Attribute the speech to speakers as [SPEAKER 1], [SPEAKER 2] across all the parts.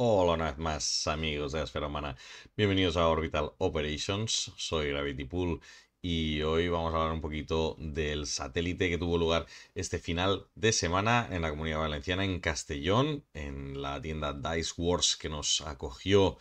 [SPEAKER 1] Hola una vez más amigos de la esfera humana, bienvenidos a Orbital Operations, soy Gravity Pool y hoy vamos a hablar un poquito del satélite que tuvo lugar este final de semana en la Comunidad Valenciana, en Castellón, en la tienda Dice Wars que nos acogió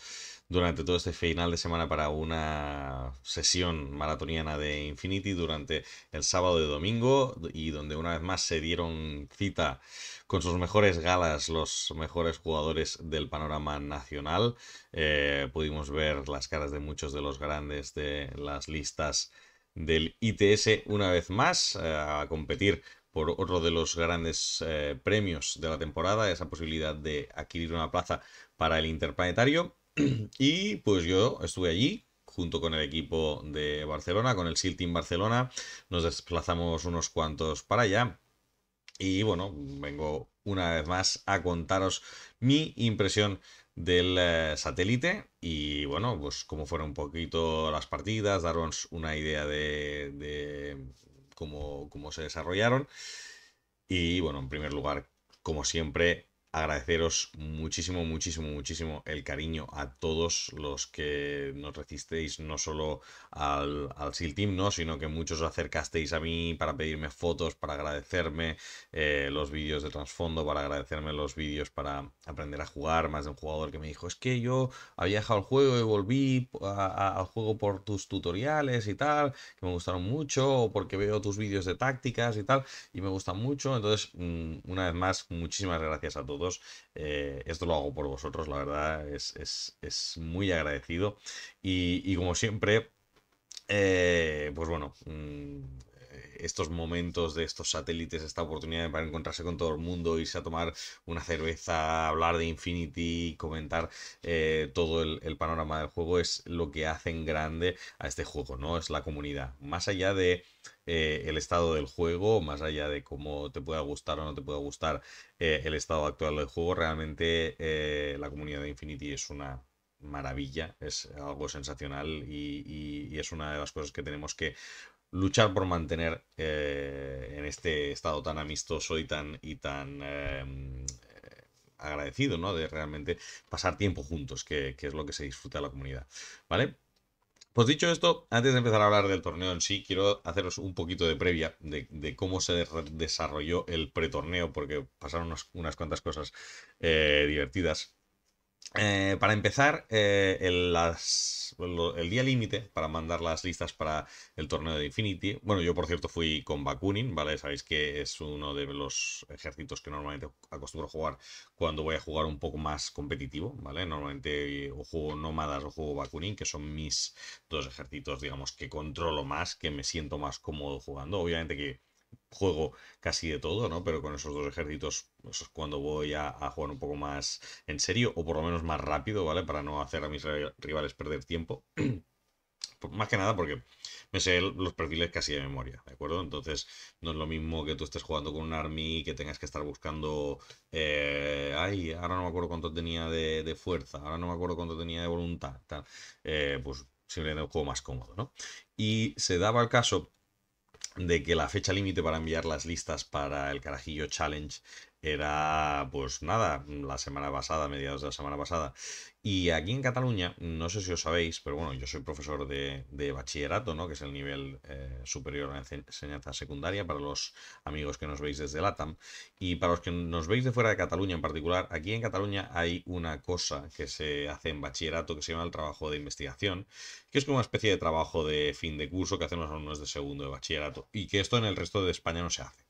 [SPEAKER 1] durante todo este final de semana para una sesión maratoniana de Infinity durante el sábado de domingo y donde una vez más se dieron cita con sus mejores galas los mejores jugadores del panorama nacional. Eh, pudimos ver las caras de muchos de los grandes de las listas del ITS una vez más eh, a competir por otro de los grandes eh, premios de la temporada, esa posibilidad de adquirir una plaza para el Interplanetario. Y pues yo estuve allí junto con el equipo de Barcelona, con el SEAL Team Barcelona. Nos desplazamos unos cuantos para allá. Y bueno, vengo una vez más a contaros mi impresión del eh, satélite y bueno, pues cómo fueron un poquito las partidas, daros una idea de, cómo, cómo se desarrollaron. Y bueno, en primer lugar, como siempre, agradeceros muchísimo, muchísimo, muchísimo el cariño a todos los que nos resistéis no solo al, al SEAL Team, ¿no? sino que muchos os acercasteis a mí para pedirme fotos, para agradecerme eh, los vídeos de trasfondo, para agradecerme los vídeos para aprender a jugar, más de un jugador que me dijo, es que yo había dejado el juego y volví al juego por tus tutoriales y tal, que me gustaron mucho, porque veo tus vídeos de tácticas y tal, y me gustan mucho, entonces, mm, una vez más, muchísimas gracias a todos eh, esto lo hago por vosotros, la verdad, es, muy agradecido. Y, como siempre, eh, pues bueno, mm, estos momentos de estos satélites, esta oportunidad para encontrarse con todo el mundo, irse a tomar una cerveza, hablar de Infinity, comentar eh, todo el, panorama del juego, es lo que hacen grande a este juego, ¿no? Es la comunidad. Más allá de eh, el estado del juego, más allá de cómo te pueda gustar o no te pueda gustar eh, el estado actual del juego, realmente la comunidad de Infinity es una maravilla, es algo sensacional y, es una de las cosas que tenemos que luchar por mantener eh, en este estado tan amistoso y tan, y tan em, eh, agradecido, ¿no? De realmente pasar tiempo juntos, que, es lo que se disfruta de la comunidad, ¿vale? Pues dicho esto, antes de empezar a hablar del torneo en sí, quiero haceros un poquito de previa de, cómo se desarrolló el pretorneo, porque pasaron unas, cuantas cosas eh, divertidas eh, para empezar, eh, el, el, día límite para mandar las listas para el torneo de Infinity. Bueno, yo por cierto fui con Bakunin, ¿vale? Sabéis que es uno de los ejércitos que normalmente acostumbro jugar cuando voy a jugar un poco más competitivo, ¿vale? Normalmente o juego Nómadas o juego Bakunin, que son mis dos ejércitos, digamos, que controlo más, que me siento más cómodo jugando. Obviamente que juego casi de todo, ¿no? Pero con esos dos ejércitos, es pues, cuando voy a, jugar un poco más en serio, o por lo menos más rápido, ¿vale? Para no hacer a mis rivales perder tiempo. Pues más que nada porque me sé los perfiles casi de memoria, ¿de acuerdo? Entonces, no es lo mismo que tú estés jugando con un army y que tengas que estar buscando. Eh, ay, ahora no me acuerdo cuánto tenía de, fuerza, ahora no me acuerdo cuánto tenía de voluntad, tal. Eh, pues simplemente un juego más cómodo, ¿no? Y se daba el caso de que la fecha límite para enviar las listas para el Carajillo Challenge era, pues nada, la semana pasada, mediados de la semana pasada. Y aquí en Cataluña, no sé si os sabéis, pero bueno, yo soy profesor de, bachillerato, ¿no? Que es el nivel eh, superior a enseñanza secundaria para los amigos que nos veis desde LATAM. Y para los que nos veis de fuera de Cataluña en particular, aquí en Cataluña hay una cosa que se hace en bachillerato que se llama el trabajo de investigación, que es como una especie de trabajo de fin de curso que hacen los alumnos de segundo de bachillerato. Y que esto en el resto de España no se hace.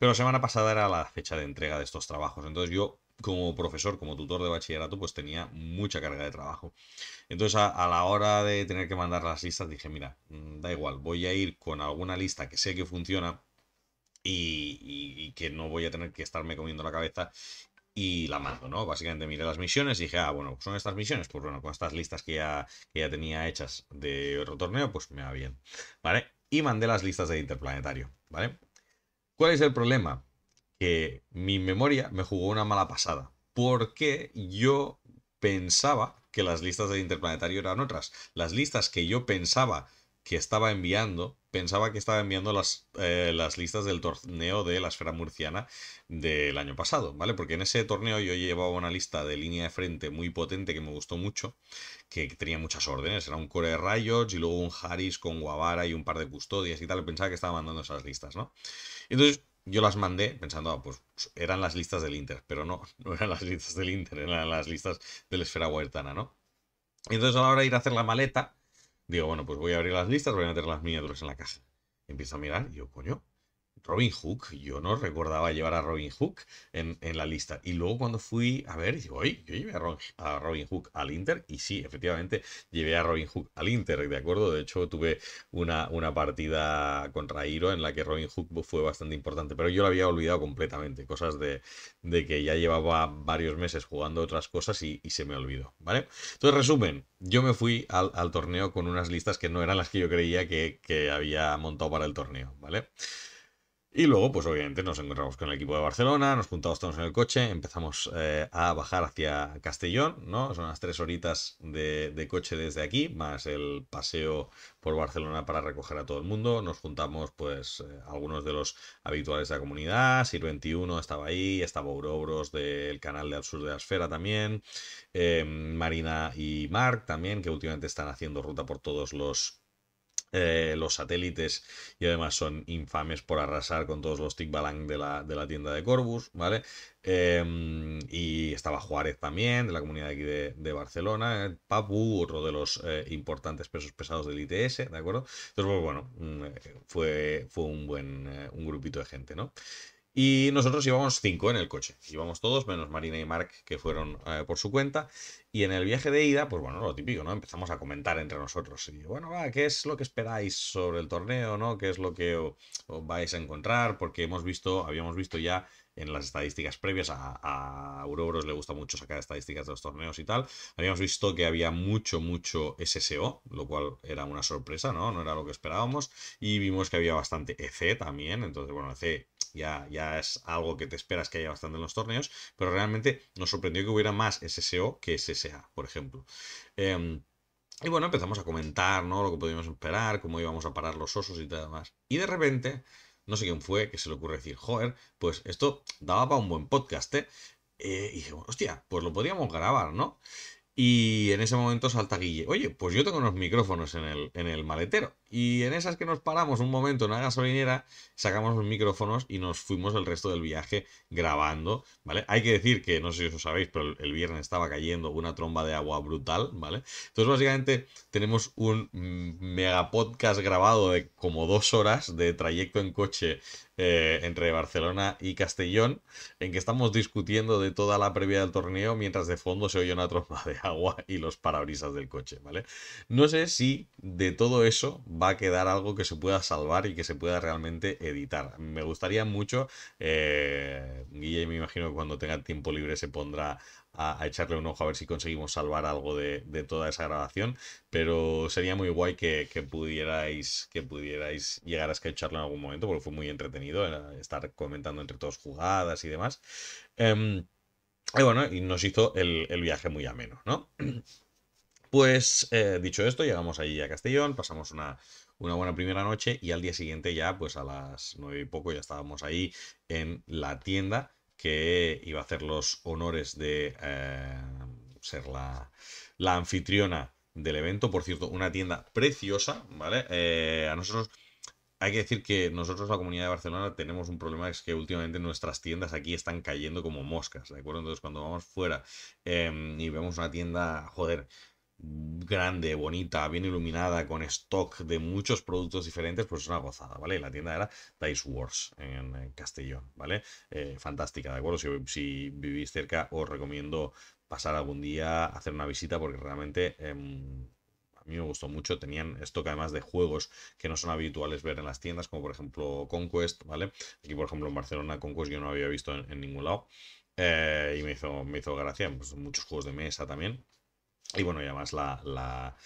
[SPEAKER 1] Pero la semana pasada era la fecha de entrega de estos trabajos. Entonces yo, como profesor, como tutor de bachillerato, pues tenía mucha carga de trabajo. Entonces a, la hora de tener que mandar las listas dije, mira, mm, da igual, voy a ir con alguna lista que sé que funciona. Y, que no voy a tener que estarme comiendo la cabeza y la mando, ¿no? Básicamente miré las misiones y dije, ah, bueno, son estas misiones, pues bueno, con estas listas que ya, que ya tenía hechas de otro torneo, pues me va bien, ¿vale? Y mandé las listas de Interplanetario, ¿vale? ¿Cuál es el problema? Que mi memoria me jugó una mala pasada. Porque yo pensaba que las listas del interplanetario eran otras. Las listas que yo pensaba que estaba enviando, pensaba que estaba enviando las, eh, las listas del torneo de la esfera murciana del año pasado, ¿vale? Porque en ese torneo yo llevaba una lista de línea de frente muy potente que me gustó mucho, que tenía muchas órdenes, era un core de rayos y luego un Harris con Guavara y un par de custodias y tal, pensaba que estaba mandando esas listas, ¿no? Entonces yo las mandé pensando, ah, pues eran las listas del Inter, pero no, no eran las listas del Inter, eran las listas de la esfera huertana, ¿no? Entonces a la hora de ir a hacer la maleta, digo, bueno, pues voy a abrir las listas, voy a meter las miniaturas en la caja. Empiezo a mirar y yo, coño, Robin Hook, yo no recordaba llevar a Robin Hook en, la lista. Y luego cuando fui a ver, digo, yo llevé a, Robin Hook al Inter. Y sí, efectivamente, llevé a Robin Hook al Inter, ¿de acuerdo? De hecho, tuve una, una partida contra Iro en la que Robin Hook fue bastante importante. Pero yo lo había olvidado completamente. Cosas de, que ya llevaba varios meses jugando otras cosas y, y, se me olvidó, ¿vale? Entonces, resumen, yo me fui al, torneo con unas listas que no eran las que yo creía que, que había montado para el torneo, ¿vale? Y luego, pues obviamente nos encontramos con el equipo de Barcelona, nos juntamos todos en el coche, empezamos eh, a bajar hacia Castellón, ¿no? Son unas tres horitas de, coche desde aquí, más el paseo por Barcelona para recoger a todo el mundo. Nos juntamos, pues, eh, algunos de los habituales de la comunidad, Sir 21 estaba ahí, estaba Ourobros del canal de Al de la Esfera también, eh, Marina y Marc también, que últimamente están haciendo ruta por todos los eh, los satélites y además son infames por arrasar con todos los tic de la, de la tienda de Corbus, ¿vale? Em, y estaba Juárez también, de la comunidad de aquí de, Barcelona, Papu, otro de los eh, importantes pesos pesados del ITS, ¿de acuerdo? Entonces, pues, bueno, mm, eh, fue, fue un buen un grupito de gente, ¿no? Y nosotros íbamos cinco en el coche. Íbamos todos, menos Marina y Mark, que fueron eh, por su cuenta. Y en el viaje de ida, pues bueno, lo típico, ¿no? Empezamos a comentar entre nosotros. Y bueno, va, ¿qué es lo que esperáis sobre el torneo, no? ¿Qué es lo que os vais a encontrar? Porque hemos visto, habíamos visto ya en las estadísticas previas. A, a le gusta mucho sacar estadísticas de los torneos y tal. Habíamos visto que había mucho, mucho SSO, lo cual era una sorpresa, ¿no? No era lo que esperábamos. Y vimos que había bastante EC también. Entonces, bueno, EC pues ya, ya es algo que te esperas que haya bastante en los torneos, pero realmente nos sorprendió que hubiera más SSO que SSA, por ejemplo. Em, y bueno, empezamos a comentar, ¿no? Lo que podíamos esperar, cómo íbamos a parar los osos y todo demás. Y de repente, no sé quién fue que se le ocurre decir, joder, pues esto daba para un buen podcast, ¿eh? eh y dije, hostia, pues lo podíamos grabar, ¿no? Y en ese momento salta Guille, oye, pues yo tengo unos micrófonos en el, en el maletero. Y en esas que nos paramos un momento en una gasolinera, sacamos los micrófonos y nos fuimos el resto del viaje grabando, ¿vale? Hay que decir que, no sé si os sabéis, pero el viernes estaba cayendo una tromba de agua brutal, ¿vale? Entonces, básicamente, tenemos un mega podcast grabado de como dos horas de trayecto en coche eh, entre Barcelona y Castellón, en que estamos discutiendo de toda la previa del torneo, mientras de fondo se oye una tromba de agua y los parabrisas del coche, ¿vale? No sé si de todo eso va a quedar algo que se pueda salvar y que se pueda realmente editar. Me gustaría mucho, eh, Guille, me imagino que cuando tenga tiempo libre se pondrá a, echarle un ojo a ver si conseguimos salvar algo de, toda esa grabación. Pero sería muy guay que, pudierais, que pudierais llegar a escucharlo en algún momento, porque fue muy entretenido estar comentando entre todos jugadas y demás. Em, y bueno, y nos hizo el viaje muy ameno, ¿no? Pues eh, dicho esto, llegamos allí a Castellón, pasamos una, una buena primera noche y al día siguiente ya, pues a las nueve y poco, ya estábamos ahí en la tienda que iba a hacer los honores de eh, ser la, anfitriona del evento. Por cierto, una tienda preciosa, ¿vale? Eh, a nosotros... Hay que decir que nosotros, la comunidad de Barcelona, tenemos un problema, es que últimamente nuestras tiendas aquí están cayendo como moscas, ¿de acuerdo? Entonces, cuando vamos fuera em, y vemos una tienda, joder, grande, bonita, bien iluminada, con stock de muchos productos diferentes, pues es una gozada, ¿vale? La tienda era Dice Wars en, Castellón, ¿vale? Eh, fantástica, ¿de acuerdo? Si, vivís cerca, os recomiendo pasar algún día, a hacer una visita, porque realmente... Em, a mí me gustó mucho. Tenían stock además de juegos que no son habituales ver en las tiendas, como por ejemplo Conquest, ¿vale? Aquí, por ejemplo, en Barcelona, Conquest yo no había visto en, ningún lado. Eh, y me hizo, me hizo gracia, pues, muchos juegos de mesa también. Y bueno, y además la, la,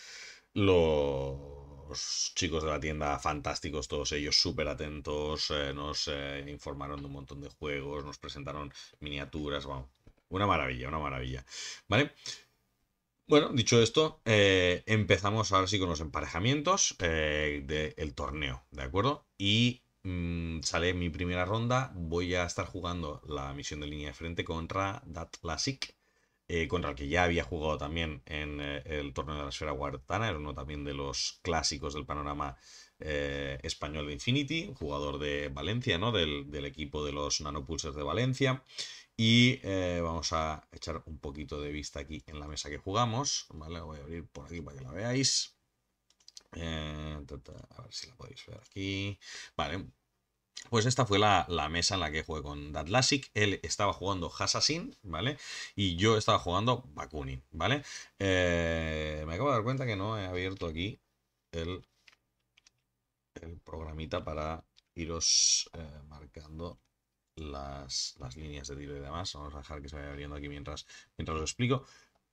[SPEAKER 1] los chicos de la tienda fantásticos, todos ellos súper atentos, eh, nos eh, informaron de un montón de juegos, nos presentaron miniaturas, una maravilla, una maravilla. ¿Vale? Bueno, dicho esto, eh, empezamos ahora sí con los emparejamientos del torneo, ¿de acuerdo? Y mm, sale mi primera ronda, voy a estar jugando la misión de línea de frente contra Datlasik eh, contra el que ya había jugado también en eh, el torneo de la esfera Guartana, era uno también de los clásicos del panorama eh, español de Infinity, jugador de Valencia, ¿no? Del, equipo de los Nanopulsers de Valencia. Y vamos a echar un poquito de vista aquí en la mesa que jugamos, voy a abrir por aquí para que la veáis. a ver si la podéis ver aquí. Vale, pues esta fue la, mesa en la que jugué con Datlasic. Él estaba jugando Hassassin, ¿vale? Y yo estaba jugando Bakunin, ¿vale? Eh, me acabo de dar cuenta que no he abierto aquí el, programita para iros eh, marcando las, líneas de tiro y demás. Vamos a dejar que se vaya abriendo aquí mientras, mientras os explico.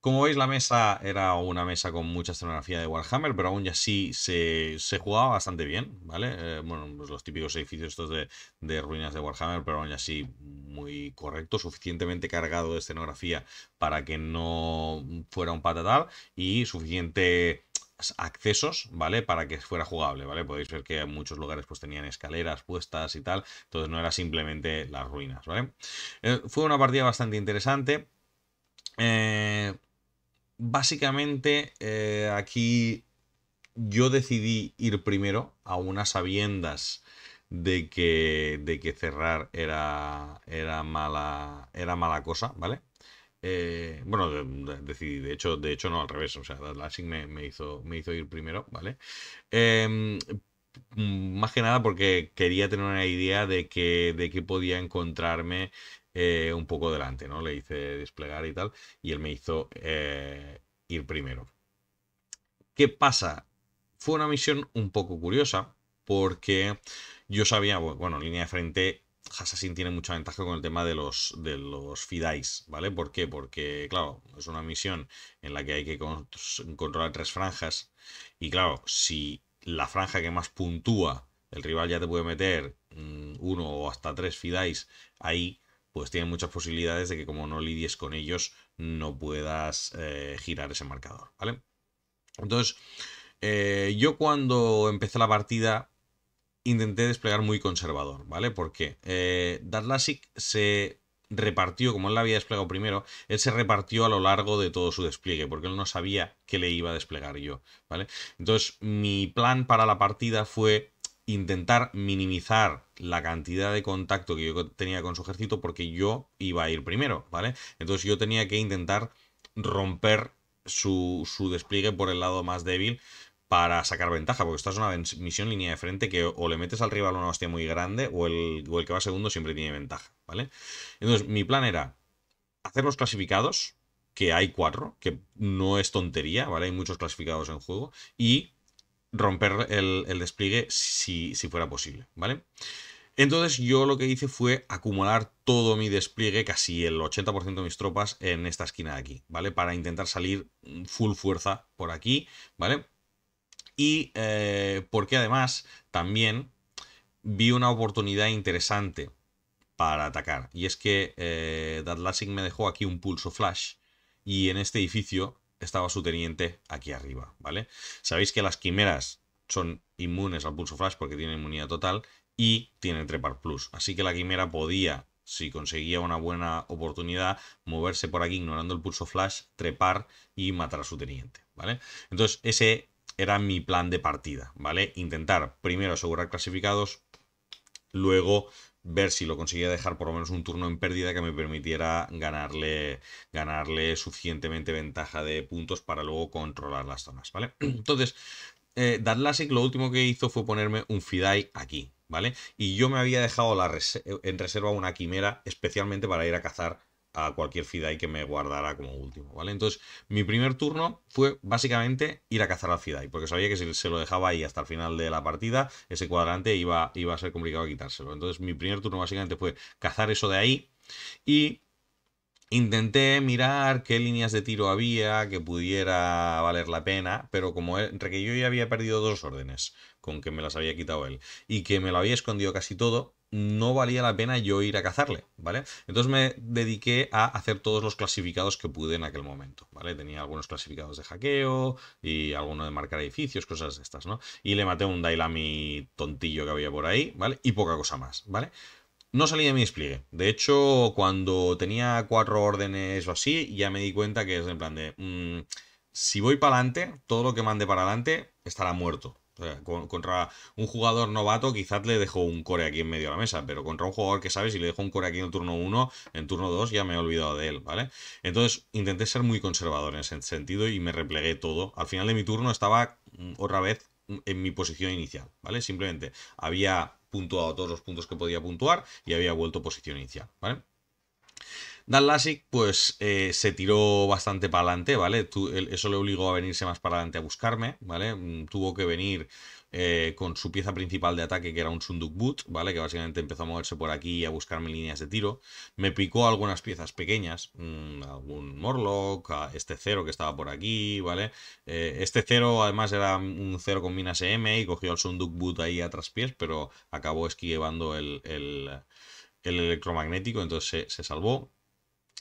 [SPEAKER 1] Como veis, la mesa era una mesa con mucha escenografía de Warhammer, pero aún así se, se jugaba bastante bien, ¿vale? Eh, bueno, pues los típicos edificios estos de, ruinas de Warhammer, pero aún así muy correcto, suficientemente cargado de escenografía para que no fuera un patatal y suficiente accesos, ¿vale? Para que fuera jugable, ¿vale? Podéis ver que en muchos lugares pues tenían escaleras puestas y tal, entonces no era simplemente las ruinas, ¿vale? Eh, fue una partida bastante interesante. Eh, básicamente eh, aquí yo decidí ir primero a unas sabiendas de que, de que cerrar era, era, mala, era mala cosa, ¿vale? Eh, bueno, decidí, de, hecho, de hecho no, al revés, o sea, Lashing me, me, hizo, me hizo ir primero, ¿vale? Em, más que nada porque quería tener una idea de qué de que podía encontrarme eh, un poco delante, ¿no? Le hice desplegar y tal, y él me hizo eh, ir primero. ¿Qué pasa? Fue una misión un poco curiosa, porque yo sabía, bueno, en línea de frente Assassin tiene mucha ventaja con el tema de los, de los Fidais, ¿vale? ¿Por qué? Porque, claro, es una misión en la que hay que controlar tres franjas. Y claro, si la franja que más puntúa, el rival ya te puede meter mm, uno o hasta tres Fidais ahí, pues tiene muchas posibilidades de que como no lidies con ellos, no puedas eh, girar ese marcador, ¿vale? Entonces, eh, yo cuando empecé la partida intenté desplegar muy conservador, ¿vale? Porque eh, se repartió, como él la había desplegado primero, él se repartió a lo largo de todo su despliegue, porque él no sabía qué le iba a desplegar yo, ¿vale? Entonces, mi plan para la partida fue intentar minimizar la cantidad de contacto que yo tenía con su ejército porque yo iba a ir primero, ¿vale? Entonces yo tenía que intentar romper su, despliegue por el lado más débil para sacar ventaja, porque esta es una misión línea de frente que o le metes al rival una hostia muy grande o el, o el que va segundo siempre tiene ventaja, ¿vale? Entonces mi plan era hacer los clasificados, que hay cuatro, que no es tontería, ¿vale? Hay muchos clasificados en juego, y romper el, despliegue si, fuera posible, ¿vale? Entonces yo lo que hice fue acumular todo mi despliegue, casi el 80% de mis tropas, en esta esquina de aquí, ¿vale? Para intentar salir full fuerza por aquí, ¿vale? Y eh, porque además también vi una oportunidad interesante para atacar. Y es que eh, me dejó aquí un pulso flash y en este edificio estaba su teniente aquí arriba, ¿vale? Sabéis que las quimeras son inmunes al pulso flash porque tienen inmunidad total y tienen trepar plus. Así que la quimera podía, si conseguía una buena oportunidad, moverse por aquí ignorando el pulso flash, trepar y matar a su teniente, ¿vale? Entonces ese era mi plan de partida, ¿vale? Intentar primero asegurar clasificados, luego ver si lo conseguía dejar por lo menos un turno en pérdida que me permitiera ganarle, ganarle suficientemente ventaja de puntos para luego controlar las zonas, ¿vale? Entonces, eh, lo último que hizo fue ponerme un Fidai aquí, ¿vale? Y yo me había dejado la en reserva una quimera especialmente para ir a cazar a cualquier Fidai que me guardara como último, ¿vale? Entonces, mi primer turno fue básicamente ir a cazar al Fidai, porque sabía que si se lo dejaba ahí hasta el final de la partida, ese cuadrante iba, iba a ser complicado quitárselo. Entonces, mi primer turno básicamente fue cazar eso de ahí y Intenté mirar qué líneas de tiro había que pudiera valer la pena, pero como entre que yo ya había perdido dos órdenes con que me las había quitado él y que me lo había escondido casi todo, no valía la pena yo ir a cazarle, ¿vale? Entonces me dediqué a hacer todos los clasificados que pude en aquel momento, ¿vale? Tenía algunos clasificados de hackeo y alguno de marcar edificios, cosas de estas, ¿no? Y le maté un Dailami tontillo que había por ahí, ¿vale? Y poca cosa más, ¿vale? No salía de mi despliegue. De hecho, cuando tenía cuatro órdenes o así, ya me di cuenta que es en plan de... Mm, si voy para adelante, todo lo que mande para adelante estará muerto contra un jugador novato quizás le dejo un core aquí en medio de la mesa, pero contra un jugador que sabe si le dejo un core aquí en el turno 1, en turno 2 ya me he olvidado de él, ¿vale? Entonces intenté ser muy conservador en ese sentido y me replegué todo. Al final de mi turno estaba mm, otra vez mm, en mi posición inicial, ¿vale? Simplemente había puntuado todos los puntos que podía puntuar y había vuelto posición inicial, ¿vale? Dan pues eh, se tiró bastante para adelante, ¿vale? eso le obligó a venirse más para adelante a buscarme, ¿vale? Mm, tuvo que venir eh, con su pieza principal de ataque, que era un Sunduk Boot, ¿vale? Que básicamente empezó a moverse por aquí a buscarme líneas de tiro. Me picó algunas piezas pequeñas, mm, algún Morlock, este cero que estaba por aquí, ¿vale? Eh, este cero además era un cero con minas M y cogió el Sunduk Boot ahí a traspiés, pero acabó esquivando el, electromagnético, entonces se salvó.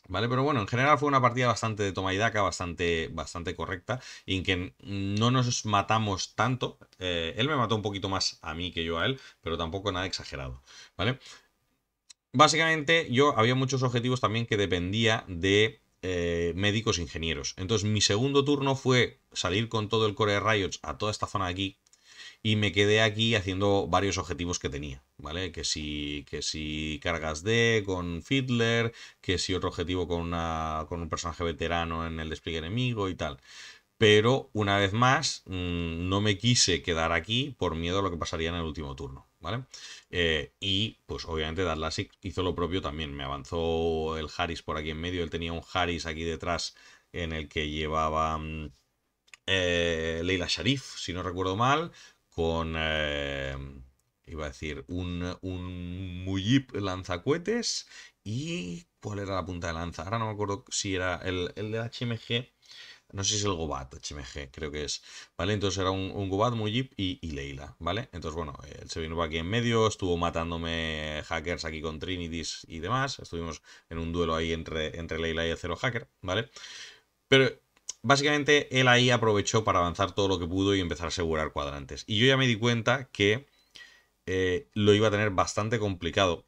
[SPEAKER 1] ¿Vale? Pero bueno, en general fue una partida bastante de toma y daca, bastante, bastante correcta, y en que no nos matamos tanto. Eh, él me mató un poquito más a mí que yo a él, pero tampoco nada exagerado, ¿vale? Básicamente yo había muchos objetivos también que dependía de eh, médicos e ingenieros. Entonces mi segundo turno fue salir con todo el core de Riot a toda esta zona de aquí, y me quedé aquí haciendo varios objetivos que tenía, ¿vale? Que si, que si cargas D con Fiddler, que si otro objetivo con, una, con un personaje veterano en el despliegue enemigo y tal. Pero una vez más, mm, no me quise quedar aquí por miedo a lo que pasaría en el último turno, ¿vale? Eh, y pues obviamente Darlasic hizo lo propio también. Me avanzó el Harris por aquí en medio. Él tenía un Harris aquí detrás en el que llevaba... Mm, eh, Leila Sharif, si no recuerdo mal, con, eh, iba a decir, un, un lanzacuetes. y ¿cuál era la punta de lanza? Ahora no me acuerdo si era el, el de HMG, no sé si es el Gobat, HMG, creo que es, ¿vale? Entonces era un, un Gobat, y, Leila, ¿vale? Entonces, bueno, él se vino aquí en medio, estuvo matándome hackers aquí con Trinities y demás, estuvimos en un duelo ahí entre, entre Leila y el Zero Hacker, ¿vale? Pero básicamente él ahí aprovechó para avanzar todo lo que pudo y empezar a asegurar cuadrantes. Y yo ya me di cuenta que eh, lo iba a tener bastante complicado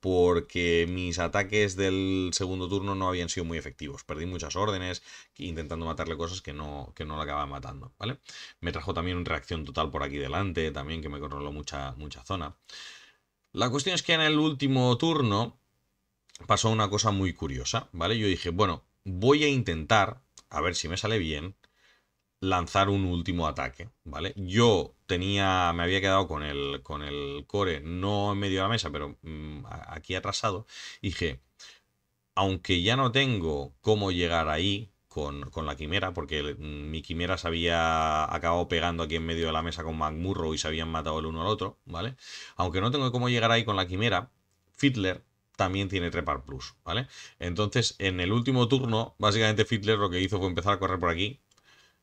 [SPEAKER 1] porque mis ataques del segundo turno no habían sido muy efectivos. Perdí muchas órdenes intentando matarle cosas que no, que no acababan matando, ¿vale? Me trajo también una reacción total por aquí delante, también que me controló mucha, mucha zona. La cuestión es que en el último turno pasó una cosa muy curiosa, ¿vale? Yo dije, bueno, voy a intentar a ver si me sale bien, lanzar un último ataque, ¿vale? Yo tenía, me había quedado con el, con el core, no en medio de la mesa, pero mm, aquí atrasado, y dije, aunque ya no tengo cómo llegar ahí con, con la quimera, porque mm, mi quimera se había acabado pegando aquí en medio de la mesa con McMurro y se habían matado el uno al otro, ¿vale? Aunque no tengo cómo llegar ahí con la quimera, Fiddler también tiene trepar plus, ¿vale? Entonces, en el último turno, básicamente Fitler lo que hizo fue empezar a correr por aquí.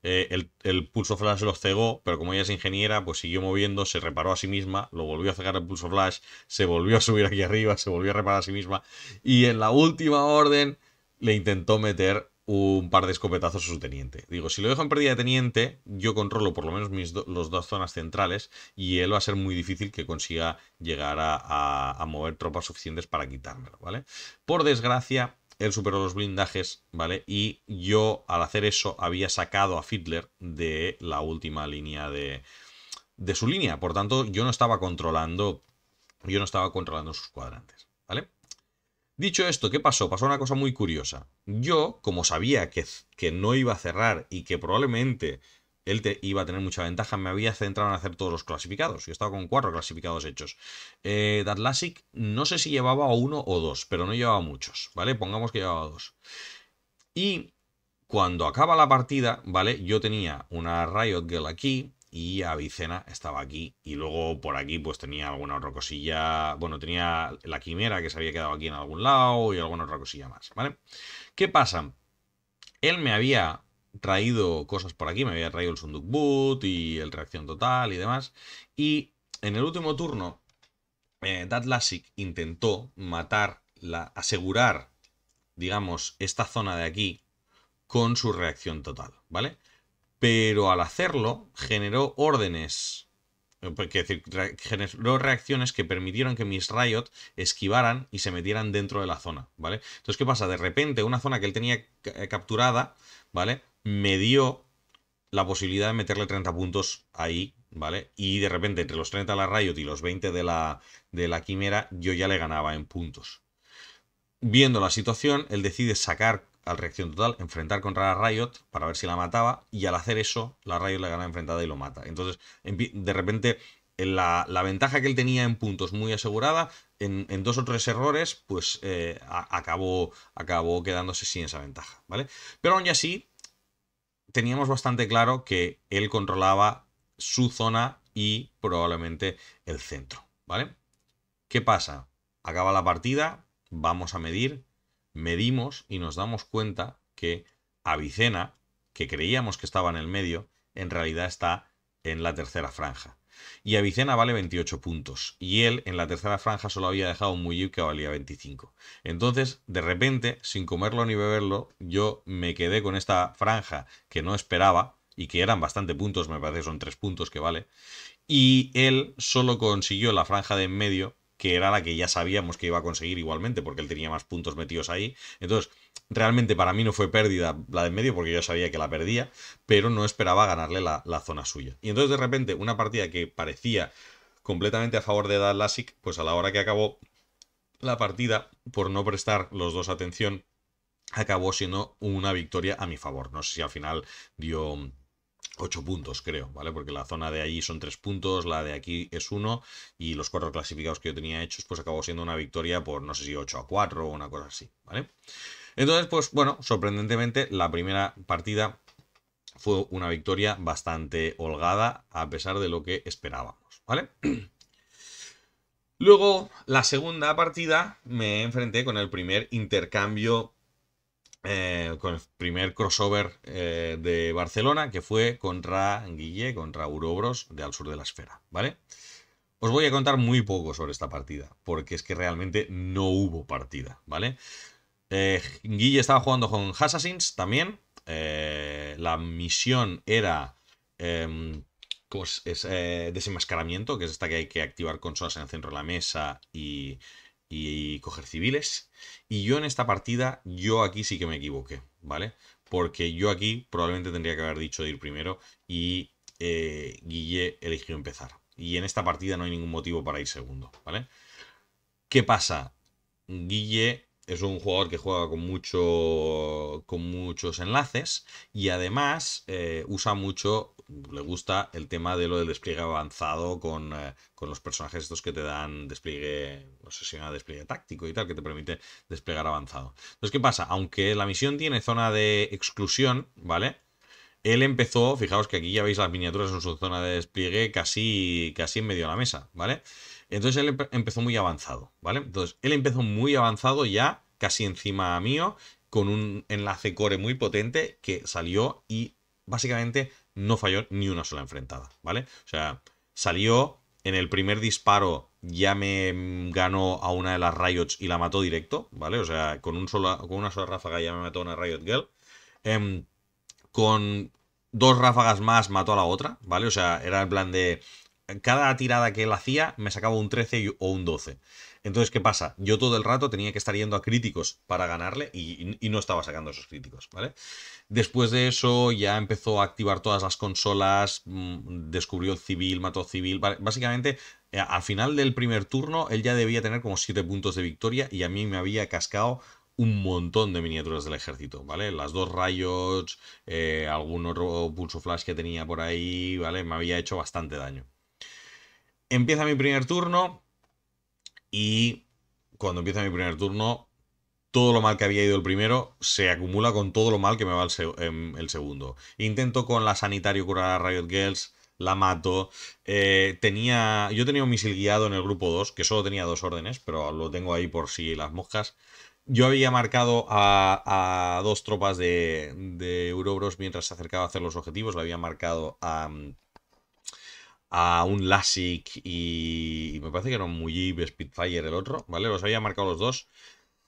[SPEAKER 1] Eh, el, el, pulso flash lo cegó, pero como ella es ingeniera, pues siguió moviendo, se reparó a sí misma, lo volvió a cegar el pulso flash, se volvió a subir aquí arriba, se volvió a reparar a sí misma. Y en la última orden le intentó meter un par de escopetazos a su teniente. Digo, si lo dejo en pérdida de teniente, yo controlo por lo menos mis los dos zonas centrales y él va a ser muy difícil que consiga llegar a, mover tropas suficientes para quitármelo, ¿vale? Por desgracia, él superó los blindajes, ¿vale? Y yo, al hacer eso, había sacado a Fiddler de la última línea de, de su línea. Por tanto, yo no estaba controlando. Yo no estaba controlando sus cuadrantes. Dicho esto, ¿qué pasó? Pasó una cosa muy curiosa. Yo, como sabía que, que no iba a cerrar y que probablemente él iba a tener mucha ventaja, me había centrado en hacer todos los clasificados. Yo estaba con cuatro clasificados hechos. Eh, Datlasic no sé si llevaba uno o dos, pero no llevaba muchos, ¿vale? Pongamos que llevaba dos. Y cuando acaba la partida, ¿vale? Yo tenía una Riot Girl aquí, y Avicena estaba aquí. Y luego por aquí pues tenía alguna otra cosilla. Bueno, tenía la quimera que se había quedado aquí en algún lado y alguna otra cosilla más, ¿vale? ¿Qué pasa? Él me había traído cosas por aquí, me había traído el Sunduk Boot y el Reacción Total y demás. Y en el último turno, eh, intentó matar, la, asegurar, digamos, esta zona de aquí con su reacción total, ¿vale? pero al hacerlo generó órdenes eh, pues, generó reacciones que permitieron que mis Riot esquivaran y se metieran dentro de la zona, ¿vale? Entonces, ¿qué pasa? De repente, una zona que él tenía eh, capturada, ¿vale? Me dio la posibilidad de meterle 30 puntos ahí, ¿vale? Y de repente, entre los 30 de la Riot y los 20 de la, de la Quimera, yo ya le ganaba en puntos. Viendo la situación, él decide sacar reacción total, enfrentar contra la Riot para ver si la mataba. Y al hacer eso, la Riot le gana enfrentada y lo mata. Entonces, de repente, la, la ventaja que él tenía en puntos muy asegurada, en, dos o tres errores, pues eh, acabó, acabó quedándose sin esa ventaja. ¿vale? Pero aún así, teníamos bastante claro que él controlaba su zona y probablemente el centro. ¿Vale? ¿Qué pasa? Acaba la partida, vamos a medir medimos y nos damos cuenta que Avicena, que creíamos que estaba en el medio, en realidad está en la tercera franja. Y Avicena vale 28 puntos. Y él en la tercera franja solo había dejado un Muyib que valía 25. Entonces, de repente, sin comerlo ni beberlo, yo me quedé con esta franja que no esperaba y que eran bastante puntos, me parece son tres puntos que vale. Y él solo consiguió la franja de en medio que era la que ya sabíamos que iba a conseguir igualmente, porque él tenía más puntos metidos ahí. Entonces, realmente para mí no fue pérdida la de en medio, porque yo sabía que la perdía, pero no esperaba ganarle la, la zona suya. Y entonces, de repente, una partida que parecía completamente a favor de Dalasic, pues a la hora que acabó la partida, por no prestar los dos atención, acabó siendo una victoria a mi favor. No sé si al final dio 8 puntos, creo, ¿vale? Porque la zona de allí son 3 puntos, la de aquí es 1 y los cuatro clasificados que yo tenía hechos, pues acabó siendo una victoria por no sé si 8 a 4 o una cosa así, ¿vale? Entonces, pues bueno, sorprendentemente la primera partida fue una victoria bastante holgada a pesar de lo que esperábamos, ¿vale? Luego, la segunda partida me enfrenté con el primer intercambio eh, con el primer crossover eh, de Barcelona, que fue contra Guille, contra Urobros de Al Sur de la Esfera, ¿vale? Os voy a contar muy poco sobre esta partida, porque es que realmente no hubo partida, ¿vale? Eh, Guille estaba jugando con Assassins también. la misión era pues, es, desenmascaramiento, que es esta que hay que activar consolas en el centro de la mesa y y coger civiles. Y yo en esta partida, yo aquí sí que me equivoqué, ¿vale? Porque yo aquí probablemente tendría que haber dicho ir primero y eh, Guille eligió empezar. Y en esta partida no hay ningún motivo para ir segundo, ¿vale? ¿Qué pasa? Guille es un jugador que juega con, mucho, con muchos enlaces y además eh, usa mucho, le gusta el tema de lo del despliegue avanzado con, eh, los personajes estos que te dan despliegue, no sé si despliegue táctico y tal, que te permite desplegar avanzado. Entonces, ¿qué pasa? Aunque la misión tiene zona de exclusión, ¿vale? Él empezó, fijaos que aquí ya veis las miniaturas en su zona de despliegue casi, casi en medio de la mesa, ¿vale? Entonces él empezó muy avanzado, ¿vale? Entonces él empezó muy avanzado ya, casi encima mío, con un enlace core muy potente que salió y básicamente no falló ni una sola enfrentada, ¿vale? O sea, salió en el primer disparo ya me ganó a una de las Riots y la mató directo, ¿vale? O sea, con, un con una sola ráfaga ya me mató a una Riot Girl. Em, con dos ráfagas más mató a la otra, ¿vale? O sea, era el plan de cada tirada que él hacía me sacaba un 13 o un 12. Entonces, ¿qué pasa? Yo todo el rato tenía que estar yendo a críticos para ganarle y, no estaba sacando esos críticos, ¿vale? Después de eso ya empezó a activar todas las consolas, mm, descubrió el civil, mató civil, Básicamente, eh, al final del primer turno él ya debía tener como 7 puntos de victoria y a mí me había cascado un montón de miniaturas del ejército, ¿vale? Las dos rayos, eh, algún otro pulso flash que tenía por ahí, ¿vale? Me había hecho bastante daño. Empieza mi primer turno y cuando empieza mi primer turno, todo lo mal que había ido el primero se acumula con todo lo mal que me va el, em, segundo. Intento con la sanitario curar a Riot Girls, la mato. Eh, tenía, yo tenía un misil guiado en el grupo 2, que solo tenía dos órdenes, pero lo tengo ahí por si sí, las moscas. Yo había marcado a, dos tropas de, de Eurobros mientras se acercaba a hacer los objetivos. Lo había marcado a, a un Lasik y, me parece que era un Mujib Spitfire el otro, ¿vale? Los había marcado los dos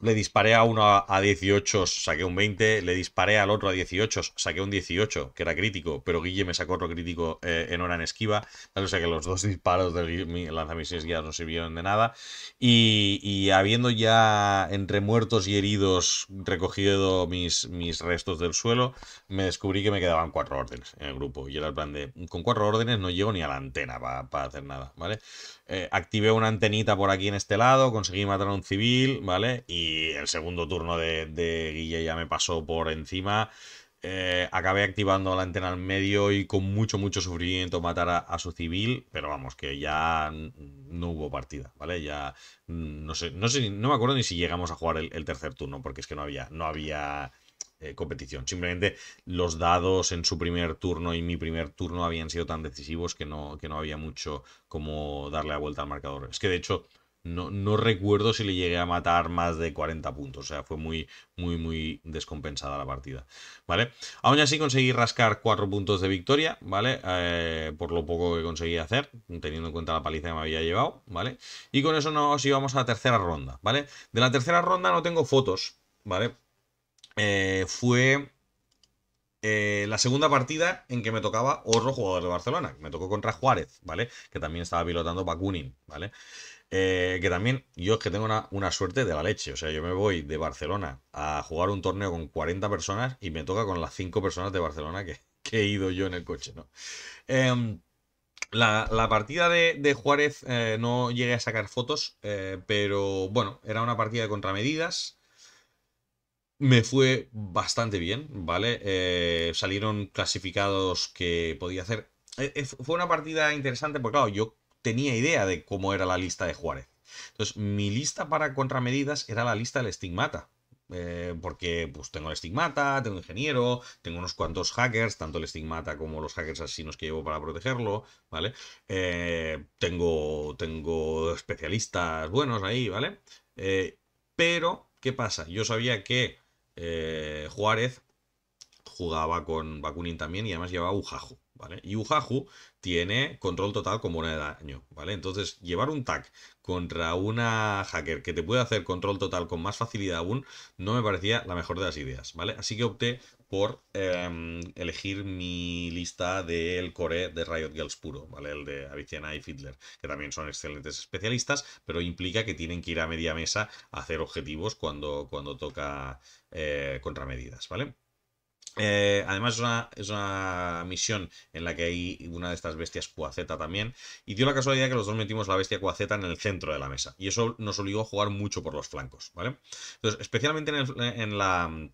[SPEAKER 1] le disparé a uno a, 18, saqué un 20, le disparé al otro a 18, saqué un 18, que era crítico, pero Guille me sacó otro crítico eh, en hora en esquiva, o sea que los dos disparos del lanzamisiles guías no sirvieron de nada, y, habiendo ya entre muertos y heridos recogido mis, mis restos del suelo, me descubrí que me quedaban cuatro órdenes en el grupo, y era el plan de, con cuatro órdenes no llego ni a la antena para hacer nada, ¿vale? Eh, activé una antenita por aquí en este lado, conseguí matar a un civil, ¿vale? Y el segundo turno de, Guille ya me pasó por encima. Eh, acabé activando la antena al medio y con mucho, mucho sufrimiento matar a, su civil, pero vamos, que ya no hubo partida, ¿vale? Ya no sé, no sé, no me acuerdo ni si llegamos a jugar el, tercer turno, porque es que no había, no había eh, competición. Simplemente los dados en su primer turno y mi primer turno habían sido tan decisivos que no, que no había mucho como darle la vuelta al marcador. Es que de hecho, no, recuerdo si le llegué a matar más de 40 puntos. O sea, fue muy, muy, muy descompensada la partida. ¿Vale? Aún así conseguí rascar 4 puntos de victoria, ¿vale? Eh, por lo poco que conseguí hacer, teniendo en cuenta la paliza que me había llevado, ¿vale? Y con eso nos íbamos a la tercera ronda, ¿vale? De la tercera ronda no tengo fotos, ¿vale? Eh, fue eh, la segunda partida en que me tocaba otro jugador de Barcelona. Me tocó contra Juárez, ¿vale? Que también estaba pilotando Bakunin, ¿vale? Eh, que también yo es que tengo una, suerte de la leche. O sea, yo me voy de Barcelona a jugar un torneo con 40 personas y me toca con las 5 personas de Barcelona que, he ido yo en el coche, ¿no? Em, la, partida de, Juárez eh, no llegué a sacar fotos, eh, pero bueno, era una partida de contramedidas. Me fue bastante bien, ¿vale? salieron clasificados que podía hacer. fue una partida interesante porque, claro, yo tenía idea de cómo era la lista de Juárez. Entonces, mi lista para contramedidas era la lista del estigmata. Eh, porque pues tengo el estigmata, tengo ingeniero, tengo unos cuantos hackers, tanto el estigmata como los hackers asesinos que llevo para protegerlo, ¿vale? Eh, tengo, tengo especialistas buenos ahí, ¿vale? Eh, pero, ¿qué pasa? Yo sabía que Juárez jugaba con Bakunin también y además llevaba Ujajo. Y Uhahu tiene control total con una de daño, ¿vale? Entonces, llevar un tag contra una hacker que te puede hacer control total con más facilidad aún, no me parecía la mejor de las ideas, ¿vale? Así que opté por em, elegir mi lista del core de Riot Girls puro, ¿vale? El de Aviciana y Fiddler, que también son excelentes especialistas, pero implica que tienen que ir a media mesa a hacer objetivos cuando, cuando toca eh, contramedidas, ¿vale? Eh, además es una, misión en la que hay una de estas bestias cuaceta también. Y dio la casualidad que los dos metimos la bestia cuaceta en el centro de la mesa. Y eso nos obligó a jugar mucho por los flancos, ¿vale? Entonces, especialmente en, el, la...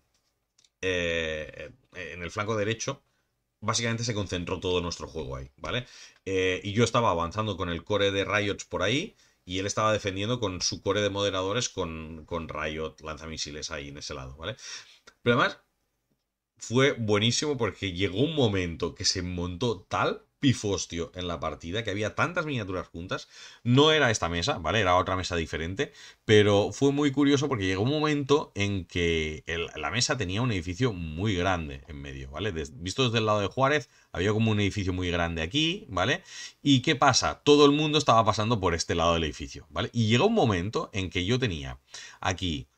[SPEAKER 1] Eh, en el flanco derecho, básicamente se concentró todo nuestro juego ahí, ¿vale? Eh, y yo estaba avanzando con el core de Riot por ahí, y él estaba defendiendo con su core de moderadores con, con Riot lanzamisiles ahí en ese lado, ¿vale? Pero además, fue buenísimo porque llegó un momento que se montó tal pifostio en la partida, que había tantas miniaturas juntas. No era esta mesa, ¿vale? Era otra mesa diferente, pero fue muy curioso porque llegó un momento en que la mesa tenía un edificio muy grande en medio, ¿vale? visto desde el lado de Juárez, había como un edificio muy grande aquí, ¿vale? ¿Y qué pasa? Todo el mundo estaba pasando por este lado del edificio, ¿vale? Y llegó un momento en que yo tenía aquí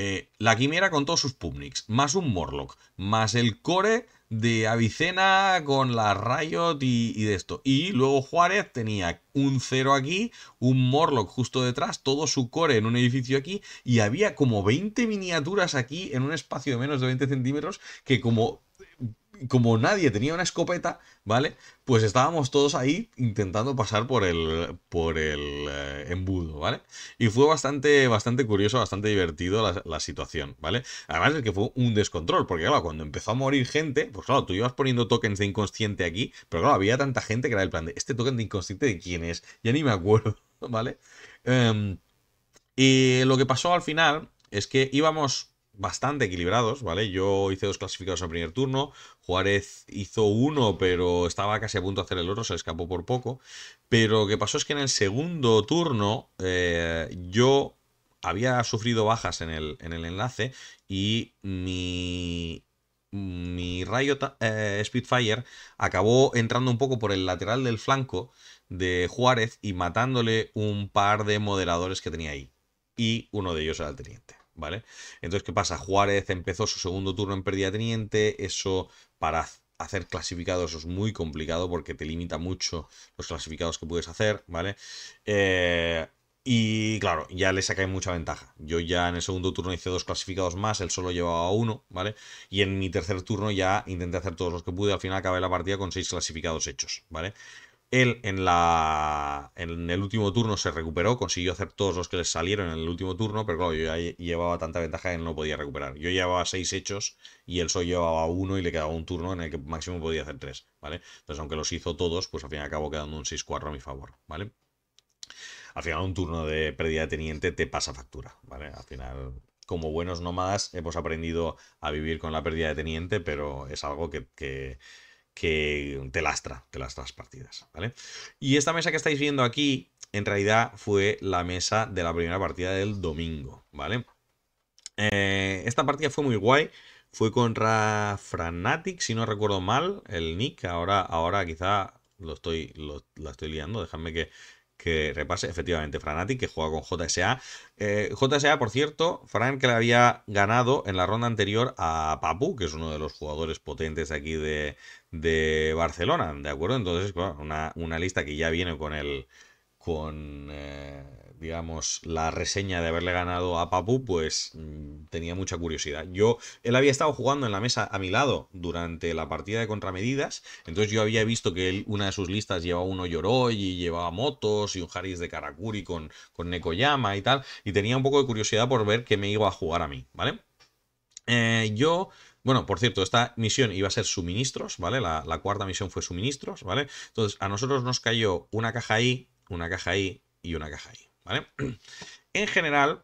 [SPEAKER 1] eh, la quimera con todos sus Pumniks, más un Morlock, más el core de Avicena con la Riot y, y, de esto. Y luego Juárez tenía un cero aquí, un Morlock justo detrás, todo su core en un edificio aquí, y había como 20 miniaturas aquí en un espacio de menos de 20 centímetros que como como nadie tenía una escopeta, ¿vale? Pues estábamos todos ahí intentando pasar por el, por el eh, embudo, ¿vale? Y fue bastante, bastante curioso, bastante divertido la, situación, ¿vale? Además es que fue un descontrol, porque claro, cuando empezó a morir gente, pues claro, tú ibas poniendo tokens de inconsciente aquí, pero claro, había tanta gente que era el plan de, este token de inconsciente de quién es, ya ni me acuerdo, ¿vale? Em, y lo que pasó al final es que íbamos bastante equilibrados, ¿vale? Yo hice dos clasificados al primer turno, Juárez hizo uno, pero estaba casi a punto de hacer el otro, se escapó por poco. Pero lo que pasó es que en el segundo turno eh, yo había sufrido bajas en el, en el enlace y mi, mi rayo eh, Spitfire acabó entrando un poco por el lateral del flanco de Juárez y matándole un par de moderadores que tenía ahí. Y uno de ellos era el teniente. ¿vale? Entonces, ¿qué pasa? Juárez empezó su segundo turno en pérdida teniente, eso para hacer clasificados es muy complicado porque te limita mucho los clasificados que puedes hacer, ¿vale? Eh, y claro, ya le saca mucha ventaja. Yo ya en el segundo turno hice dos clasificados más, él solo llevaba uno, ¿vale? Y en mi tercer turno ya intenté hacer todos los que pude, al final acabé la partida con seis clasificados hechos, ¿vale? Él en, la, en el último turno se recuperó, consiguió hacer todos los que le salieron en el último turno, pero claro, yo ya llevaba tanta ventaja que él no podía recuperar. Yo llevaba seis hechos y él solo llevaba uno y le quedaba un turno en el que máximo podía hacer tres, ¿vale? Entonces, aunque los hizo todos, pues al fin y al cabo quedando un 6-4 a mi favor, ¿vale? Al final, un turno de pérdida de teniente te pasa factura, ¿vale? Al final, como buenos nómadas, hemos aprendido a vivir con la pérdida de teniente, pero es algo que que te lastra, te lastra partidas, ¿vale? Y esta mesa que estáis viendo aquí, en realidad fue la mesa de la primera partida del domingo, ¿vale? Eh, esta partida fue muy guay, fue contra Franatic, si no recuerdo mal, el nick, ahora, ahora quizá lo estoy, lo, la estoy liando, déjame que, que repase, efectivamente, Franati, que juega con JSA. Eh, JSA, por cierto, Fran que le había ganado en la ronda anterior a Papu, que es uno de los jugadores potentes aquí de, Barcelona, ¿de acuerdo? Entonces, una, una lista que ya viene con el con, eh, digamos, la reseña de haberle ganado a Papu, pues mm, tenía mucha curiosidad. Yo, él había estado jugando en la mesa a mi lado durante la partida de contramedidas, entonces yo había visto que él, una de sus listas llevaba uno lloró y llevaba motos y un Haris de Karakuri con, con Nekoyama y tal, y tenía un poco de curiosidad por ver qué me iba a jugar a mí, ¿vale? Eh, yo... Bueno, por cierto, esta misión iba a ser suministros, ¿vale? La, la, cuarta misión fue suministros, ¿vale? Entonces, a nosotros nos cayó una caja ahí una caja ahí y una caja ahí, ¿vale? En general,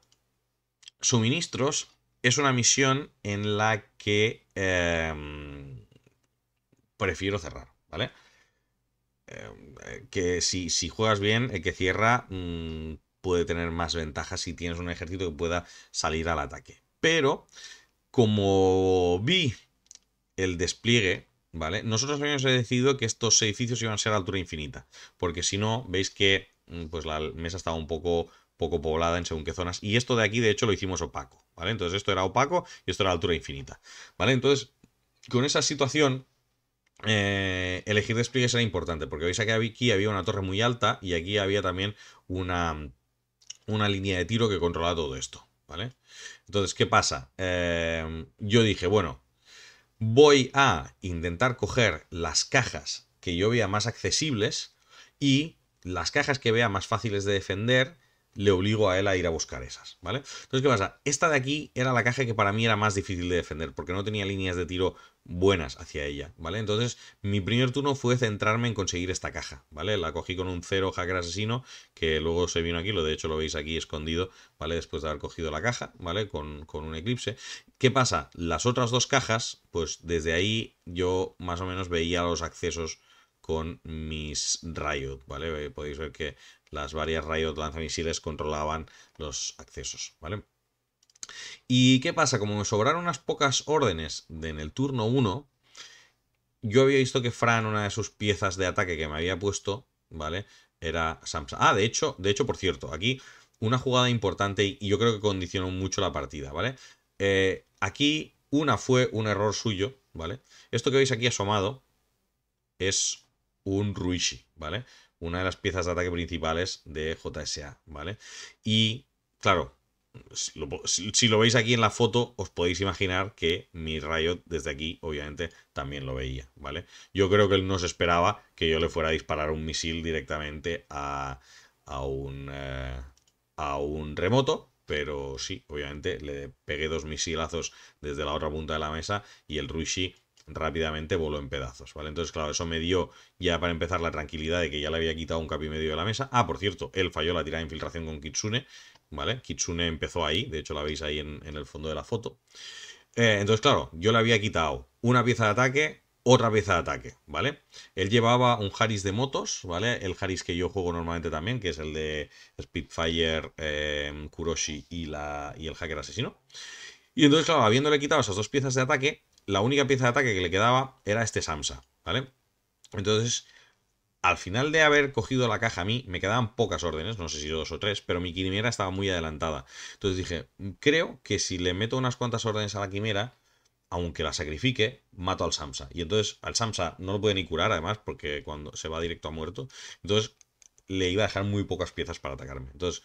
[SPEAKER 1] suministros es una misión en la que em, prefiero cerrar, ¿vale? Em, eh, que si, si, juegas bien, el que cierra mm, puede tener más ventajas si tienes un ejército que pueda salir al ataque. Pero, como vi el despliegue ¿vale? Nosotros habíamos decidido que estos edificios iban a ser a altura infinita, porque si no, veis que mm, pues la mesa estaba un poco poco poblada en según qué zonas y esto de aquí de hecho lo hicimos opaco, ¿vale? Entonces esto era opaco y esto era altura infinita, ¿vale? Entonces con esa situación eh, elegir despliegues era importante porque veis que aquí había una torre muy alta y aquí había también una, una línea de tiro que controlaba todo esto, ¿vale? Entonces, ¿qué pasa? Eh, yo dije, bueno, voy a intentar coger las cajas que yo vea más accesibles y las cajas que vea más fáciles de defender le obligo a él a ir a buscar esas, ¿vale? Entonces, ¿qué pasa? Esta de aquí era la caja que para mí era más difícil de defender, porque no tenía líneas de tiro buenas hacia ella, ¿vale? Entonces, mi primer turno fue centrarme en conseguir esta caja, ¿vale? La cogí con un cero hacker asesino, que luego se vino aquí, lo de hecho lo veis aquí escondido, ¿vale? Después de haber cogido la caja, ¿vale? Con, con un eclipse. ¿Qué pasa? Las otras dos cajas, pues desde ahí yo más o menos veía los accesos con mis rayos, ¿vale? Eh, podéis ver que las varias rayos lanzamisiles controlaban los accesos, ¿vale? ¿Y qué pasa? Como me sobraron unas pocas órdenes de en el turno 1, yo había visto que Fran, una de sus piezas de ataque que me había puesto, ¿vale? Era Samsung. Ah, de hecho, de hecho, por cierto, aquí una jugada importante y yo creo que condicionó mucho la partida, ¿vale? Eh, aquí una fue un error suyo, ¿vale? Esto que veis aquí asomado es un Ruishi, ¿vale? una de las piezas de ataque principales de JSA, ¿vale? Y, claro, si lo veis aquí en la foto, os podéis imaginar que mi rayo desde aquí, obviamente, también lo veía, ¿vale? Yo creo que él no se esperaba que yo le fuera a disparar un misil directamente a, un, eh, a un remoto, pero sí, obviamente le pegué dos misilazos desde la otra punta de la mesa y el Ruishi rápidamente voló en pedazos, ¿vale? Entonces, claro, eso me dio ya para empezar la tranquilidad de que ya le había quitado un capi medio de la mesa. Ah, por cierto, él falló la tirada de infiltración con Kitsune, ¿vale? Kitsune empezó ahí, de hecho la veis ahí en, el fondo de la foto. Eh, entonces, claro, yo le había quitado una pieza de ataque, otra pieza de ataque, ¿vale? Él llevaba un Haris de motos, ¿vale? El Haris que yo juego normalmente también, que es el de Spitfire, eh, Kuroshi y, la, y el hacker asesino. Y entonces, claro, habiéndole quitado esas dos piezas de ataque, la única pieza de ataque que le quedaba era este Samsa, ¿vale? Entonces, al final de haber cogido la caja a mí, me quedaban pocas órdenes, no sé si dos o tres, pero mi quimera estaba muy adelantada. Entonces dije, creo que si le meto unas cuantas órdenes a la quimera, aunque la sacrifique, mato al Samsa. Y entonces al Samsa no lo puede ni curar, además, porque cuando se va directo a muerto. Entonces le iba a dejar muy pocas piezas para atacarme. Entonces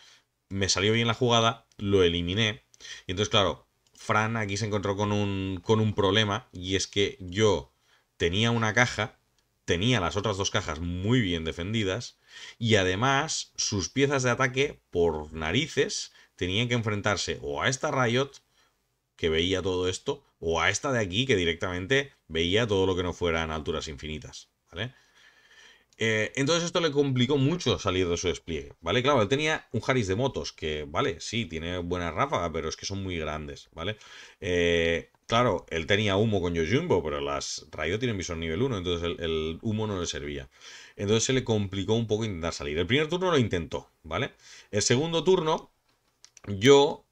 [SPEAKER 1] me salió bien la jugada, lo eliminé. Y entonces, claro, Fran aquí se encontró con un, con un problema y es que yo tenía una caja, tenía las otras dos cajas muy bien defendidas y además sus piezas de ataque por narices tenían que enfrentarse o a esta Riot que veía todo esto o a esta de aquí que directamente veía todo lo que no fueran alturas infinitas, ¿vale? Eh, entonces esto le complicó mucho salir de su despliegue, ¿vale? Claro, él tenía un haris de motos, que, vale, sí, tiene buena ráfaga, pero es que son muy grandes, ¿vale? Eh, claro, él tenía humo con jumbo pero las Rayo tienen visor nivel 1, entonces el, el, humo no le servía. Entonces se le complicó un poco intentar salir. El primer turno lo intentó, ¿vale? El segundo turno, yo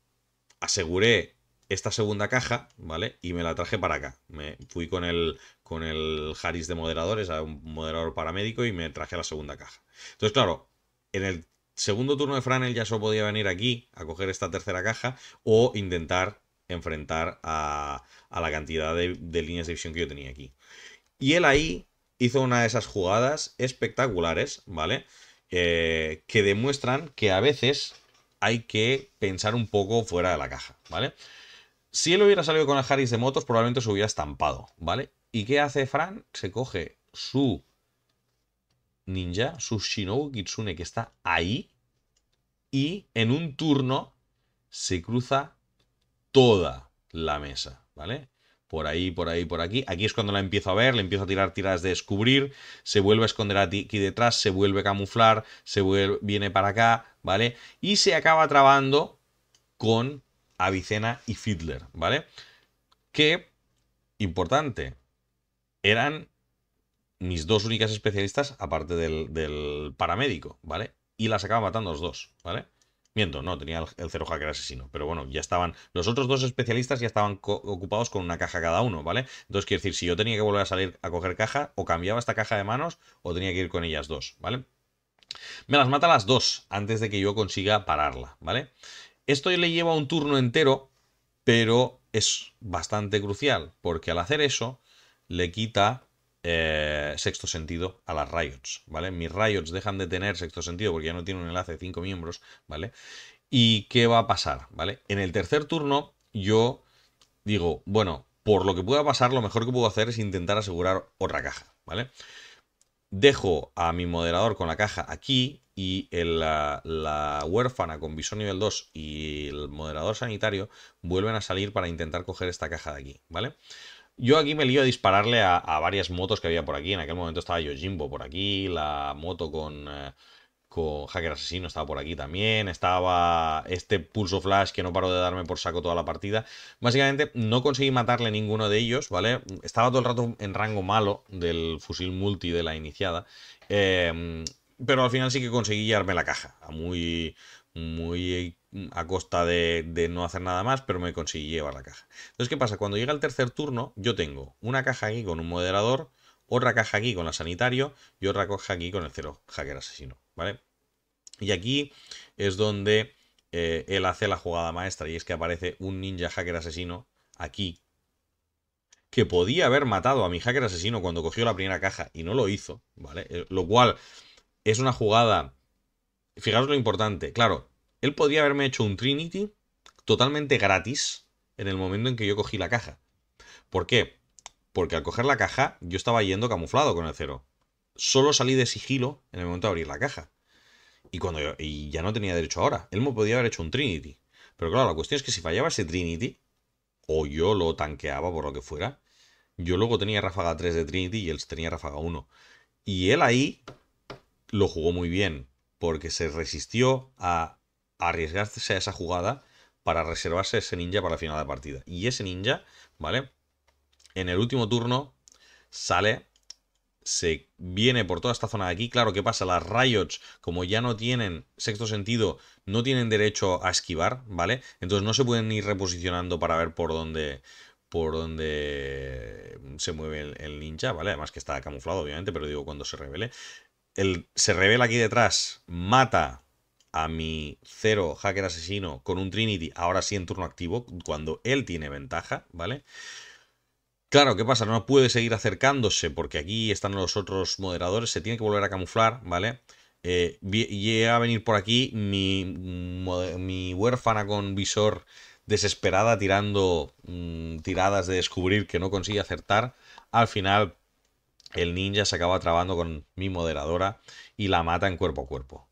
[SPEAKER 1] aseguré esta segunda caja, ¿vale? Y me la traje para acá. Me fui con el, con el Haris de moderadores, a un moderador paramédico, y me traje la segunda caja. Entonces, claro, en el segundo turno de Franel ya solo podía venir aquí a coger esta tercera caja o intentar enfrentar a, la cantidad de, líneas de visión que yo tenía aquí. Y él ahí hizo una de esas jugadas espectaculares, ¿vale? Eh, que demuestran que a veces hay que pensar un poco fuera de la caja, ¿vale? Si él hubiera salido con el Harris de motos, probablemente se hubiera estampado, ¿vale? ¿Y qué hace Fran? Se coge su ninja, su Shinobu Kitsune, que está ahí, y en un turno se cruza toda la mesa, ¿vale? Por ahí, por ahí, por aquí. Aquí es cuando la empiezo a ver, le empiezo a tirar tiras de descubrir, se vuelve a esconder aquí detrás, se vuelve a camuflar, se vuelve, viene para acá, ¿vale? Y se acaba trabando con Avicena y Fiddler, ¿vale? Que, importante, eran mis dos únicas especialistas, aparte del, del paramédico, ¿vale? Y las acaban matando los dos, ¿vale? Miento, no, tenía el, el, cero hacker asesino. Pero bueno, ya estaban. Los otros dos especialistas ya estaban ocupados con una caja cada uno, ¿vale? Entonces, quiero decir, si yo tenía que volver a salir a coger caja, o cambiaba esta caja de manos, o tenía que ir con ellas dos, ¿vale? Me las mata las dos antes de que yo consiga pararla, ¿vale? Esto le lleva un turno entero, pero es bastante crucial, porque al hacer eso le quita eh, sexto sentido a las Riots, ¿vale? Mis Riots dejan de tener sexto sentido porque ya no tiene un enlace de cinco miembros, ¿vale? ¿Y qué va a pasar, ¿vale? En el tercer turno yo digo, bueno, por lo que pueda pasar, lo mejor que puedo hacer es intentar asegurar otra caja, ¿vale? vale dejo a mi moderador con la caja aquí y el, la, huérfana con visor nivel 2 y el moderador sanitario vuelven a salir para intentar coger esta caja de aquí, ¿vale? Yo aquí me lío a dispararle a, varias motos que había por aquí. En aquel momento estaba yo Jimbo por aquí, la moto con... Eh, con Hacker Asesino estaba por aquí también, estaba este Pulso Flash que no paró de darme por saco toda la partida. Básicamente no conseguí matarle ninguno de ellos, ¿vale? Estaba todo el rato en rango malo del fusil multi de la iniciada, em, pero al final sí que conseguí llevarme la caja, muy, muy a costa de, de, no hacer nada más, pero me conseguí llevar la caja. Entonces, ¿qué pasa? Cuando llega el tercer turno, yo tengo una caja aquí con un moderador, otra caja aquí con la sanitario y otra caja aquí con el cero hacker asesino. ¿vale? Y aquí es donde eh, él hace la jugada maestra y es que aparece un ninja hacker asesino aquí que podía haber matado a mi hacker asesino cuando cogió la primera caja y no lo hizo, ¿vale? Eh, lo cual es una jugada... Fijaros lo importante, claro, él podía haberme hecho un Trinity totalmente gratis en el momento en que yo cogí la caja. ¿Por qué? Porque al coger la caja yo estaba yendo camuflado con el cero solo salí de sigilo en el momento de abrir la caja. Y, cuando ya no tenía derecho ahora. Él me podía haber hecho un Trinity. Pero claro, la cuestión es que si fallaba ese Trinity, o yo lo tanqueaba por lo que fuera, yo luego tenía ráfaga 3 de Trinity y él tenía ráfaga 1. Y él ahí lo jugó muy bien, porque se resistió a arriesgarse a esa jugada para reservarse ese ninja para la final de partida. Y ese ninja, ¿vale? En el último turno sale se viene por toda esta zona de aquí. Claro, ¿qué pasa? Las Riots, como ya no tienen sexto sentido, no tienen derecho a esquivar, ¿vale? Entonces no se pueden ir reposicionando para ver por dónde por dónde se mueve el, ninja, ¿vale? Además que está camuflado, obviamente, pero digo cuando se revele. El, se revela aquí detrás, mata a mi cero hacker asesino con un Trinity, ahora sí en turno activo, cuando él tiene ventaja, ¿vale? vale Claro, ¿qué pasa? No puede seguir acercándose porque aquí están los otros moderadores, se tiene que volver a camuflar, ¿vale? Eh, llega a venir por aquí mi, mm, mi, huérfana con visor desesperada tirando mm, tiradas de descubrir que no consigue acertar. Al final el ninja se acaba trabando con mi moderadora y la mata en cuerpo a cuerpo.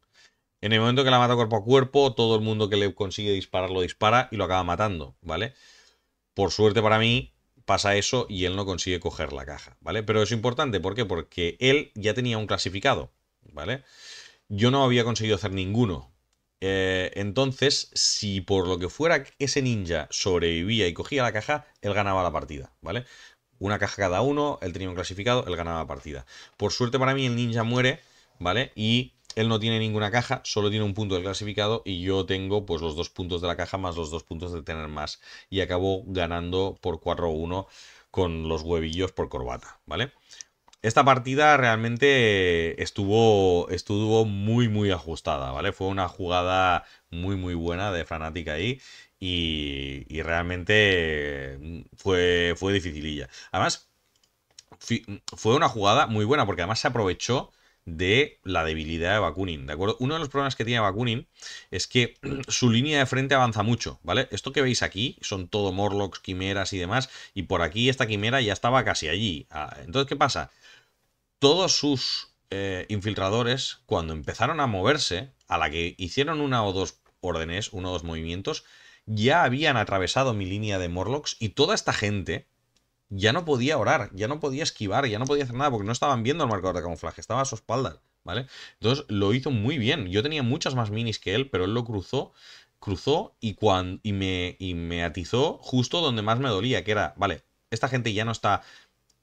[SPEAKER 1] En el momento que la mata cuerpo a cuerpo, todo el mundo que le consigue disparar lo dispara y lo acaba matando, ¿vale? Por suerte para mí, pasa eso y él no consigue coger la caja, ¿vale? Pero es importante, ¿por qué? Porque él ya tenía un clasificado, ¿vale? Yo no había conseguido hacer ninguno. Eh, entonces, si por lo que fuera ese ninja sobrevivía y cogía la caja, él ganaba la partida, ¿vale? Una caja cada uno, él tenía un clasificado, él ganaba la partida. Por suerte para mí el ninja muere, ¿vale? Y él no tiene ninguna caja, solo tiene un punto de clasificado y yo tengo pues los dos puntos de la caja más los dos puntos de tener más. Y acabo ganando por 4-1 con los huevillos por corbata, ¿vale? Esta partida realmente estuvo, estuvo muy, muy ajustada, ¿vale? Fue una jugada muy, muy buena de fanática ahí y, y realmente mm, fue, fue dificililla. Además, fue una jugada muy buena porque además se aprovechó de la debilidad de Bakunin, ¿de acuerdo? Uno de los problemas que tiene Bakunin es que su línea de frente avanza mucho, ¿vale? Esto que veis aquí son todo Morlocks, quimeras y demás, y por aquí esta quimera ya estaba casi allí. Ah, entonces, ¿qué pasa? Todos sus eh, infiltradores, cuando empezaron a moverse, a la que hicieron una o dos órdenes, uno o dos movimientos, ya habían atravesado mi línea de Morlocks y toda esta gente ya no podía orar, ya no podía esquivar, ya no podía hacer nada porque no estaban viendo el marcador de camuflaje, estaba a su espalda, ¿vale? Entonces lo hizo muy bien. Yo tenía muchas más minis que él, pero él lo cruzó, cruzó y, cuando, y, me, y atizó justo donde más me dolía, que era, vale, esta gente ya no está,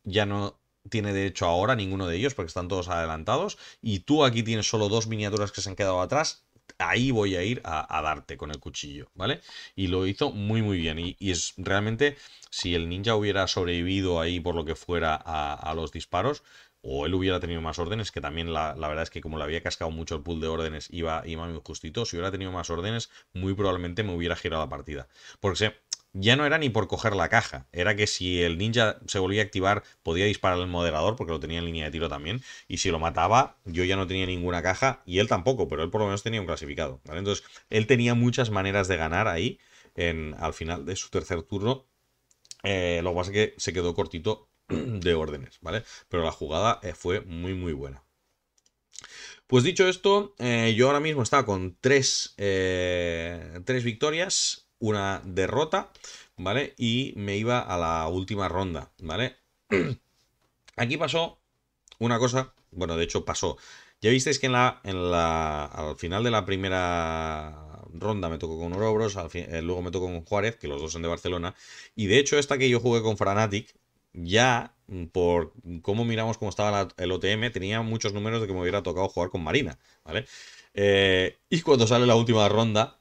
[SPEAKER 1] ya no tiene derecho ahora ninguno de ellos porque están todos adelantados y tú aquí tienes solo dos miniaturas que se han quedado atrás ahí voy a ir a, darte con el cuchillo, ¿vale? Y lo hizo muy muy bien. Y, es realmente, si el ninja hubiera sobrevivido ahí por lo que fuera a, los disparos, o él hubiera tenido más órdenes, que también la, verdad es que como le había cascado mucho el pool de órdenes, iba, iba muy justito, si hubiera tenido más órdenes, muy probablemente me hubiera girado la partida. Porque ya no era ni por coger la caja, era que si el ninja se volvía a activar podía disparar al moderador porque lo tenía en línea de tiro también y si lo mataba yo ya no tenía ninguna caja y él tampoco, pero él por lo menos tenía un clasificado, ¿vale? Entonces él tenía muchas maneras de ganar ahí en, al final de su tercer turno, eh, lo que pasa es que se quedó cortito de órdenes, ¿vale? Pero la jugada eh, fue muy muy buena. Pues dicho esto, eh, yo ahora mismo estaba con tres, tres victorias, una derrota, ¿vale? Y me iba a la última ronda, ¿vale? Aquí pasó una cosa, bueno, de hecho pasó. Ya visteis que en la, en la, al final de la primera ronda me tocó con Orobros. Eh, luego me tocó con Juárez, que los dos son de Barcelona, y de hecho esta que yo jugué con Franatic, ya mm, por cómo miramos cómo estaba el OTM, tenía muchos números de que me hubiera tocado jugar con Marina, ¿vale? Eh, y cuando sale la última ronda,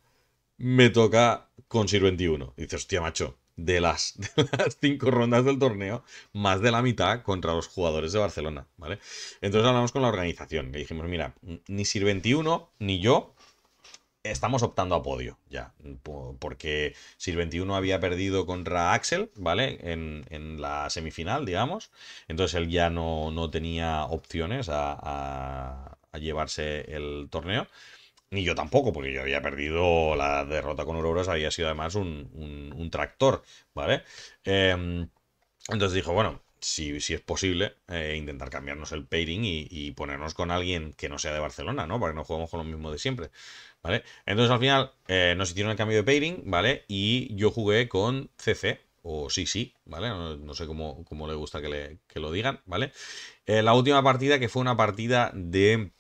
[SPEAKER 1] me toca con Sir 21. Dice, dices, hostia, macho, de las, las cinco rondas del torneo, más de la mitad contra los jugadores de Barcelona, ¿vale? Entonces hablamos con la organización, y dijimos, mira, ni Sir 21 ni yo estamos optando a podio ya, porque Sir 21 había perdido contra Axel, ¿vale? En, la semifinal, digamos, entonces él ya no, no tenía opciones a llevarse el torneo. Ni yo tampoco, porque yo había perdido la derrota con Uroboros, había sido además un, tractor, ¿vale? Em, entonces dijo, bueno, si, si, es posible, eh, intentar cambiarnos el pairing y, ponernos con alguien que no sea de Barcelona, ¿no? Para que no juguemos con lo mismo de siempre, ¿vale? Entonces al final eh, nos hicieron el cambio de pairing, ¿vale? Y yo jugué con CC, o sí, sí, ¿vale? No, sé cómo, le gusta que, le, lo digan, ¿vale? Eh, la última partida que fue una partida de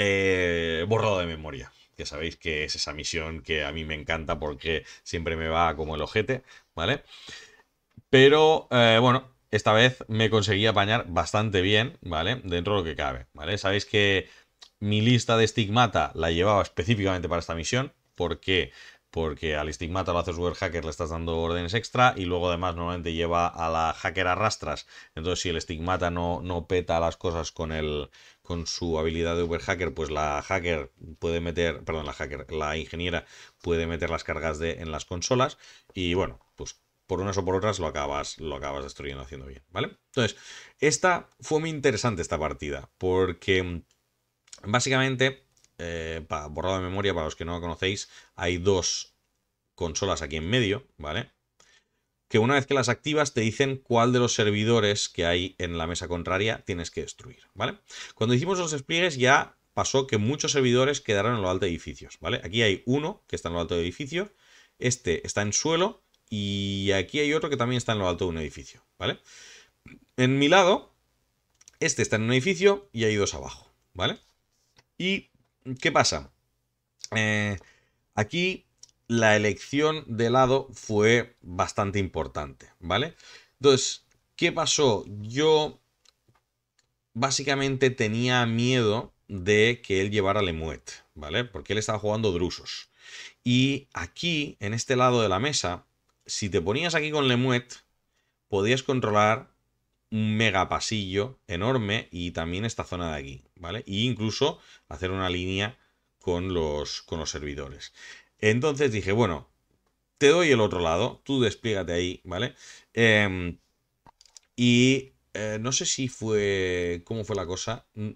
[SPEAKER 1] eh, borrado de memoria. Que sabéis que es esa misión que a mí me encanta porque siempre me va como el ojete, ¿vale? Pero eh, bueno, esta vez me conseguí apañar bastante bien, ¿vale? Dentro de lo que cabe, ¿vale? Sabéis que mi lista de estigmata la llevaba específicamente para esta misión. ¿Por qué? Porque al estigmata lo haces web hacker, le estás dando órdenes extra y luego además normalmente lleva a la hacker arrastras. Entonces si el estigmata no, no peta las cosas con el, con su habilidad de Uber Hacker, pues la hacker puede meter, perdón, la hacker, la ingeniera puede meter las cargas de, en las consolas y bueno, pues por unas o por otras lo acabas, lo acabas destruyendo haciendo bien, ¿vale? Entonces, esta fue muy interesante esta partida porque mm, básicamente, eh, para, borrado de memoria, para los que no conocéis, hay dos consolas aquí en medio, ¿vale? que una vez que las activas te dicen cuál de los servidores que hay en la mesa contraria tienes que destruir, ¿vale? Cuando hicimos los despliegues ya pasó que muchos servidores quedaron en lo alto de edificios, ¿vale? Aquí hay uno que está en lo alto de edificio, este está en suelo y aquí hay otro que también está en lo alto de un edificio, ¿vale? En mi lado, este está en un edificio y hay dos abajo, ¿vale? ¿Y qué pasa? Eh, aquí la elección de lado fue bastante importante, ¿vale? Entonces, ¿qué pasó? Yo básicamente tenía miedo de que él llevara Lemuet, ¿vale? Porque él estaba jugando drusos. Y aquí, en este lado de la mesa, si te ponías aquí con Lemuet, podías controlar un mega pasillo enorme y también esta zona de aquí, ¿vale? Y e incluso hacer una línea con los, con los servidores. Entonces dije, bueno, te doy el otro lado, tú desplígate ahí, ¿vale? Em, y eh, no sé si fue, cómo fue la cosa. Mm,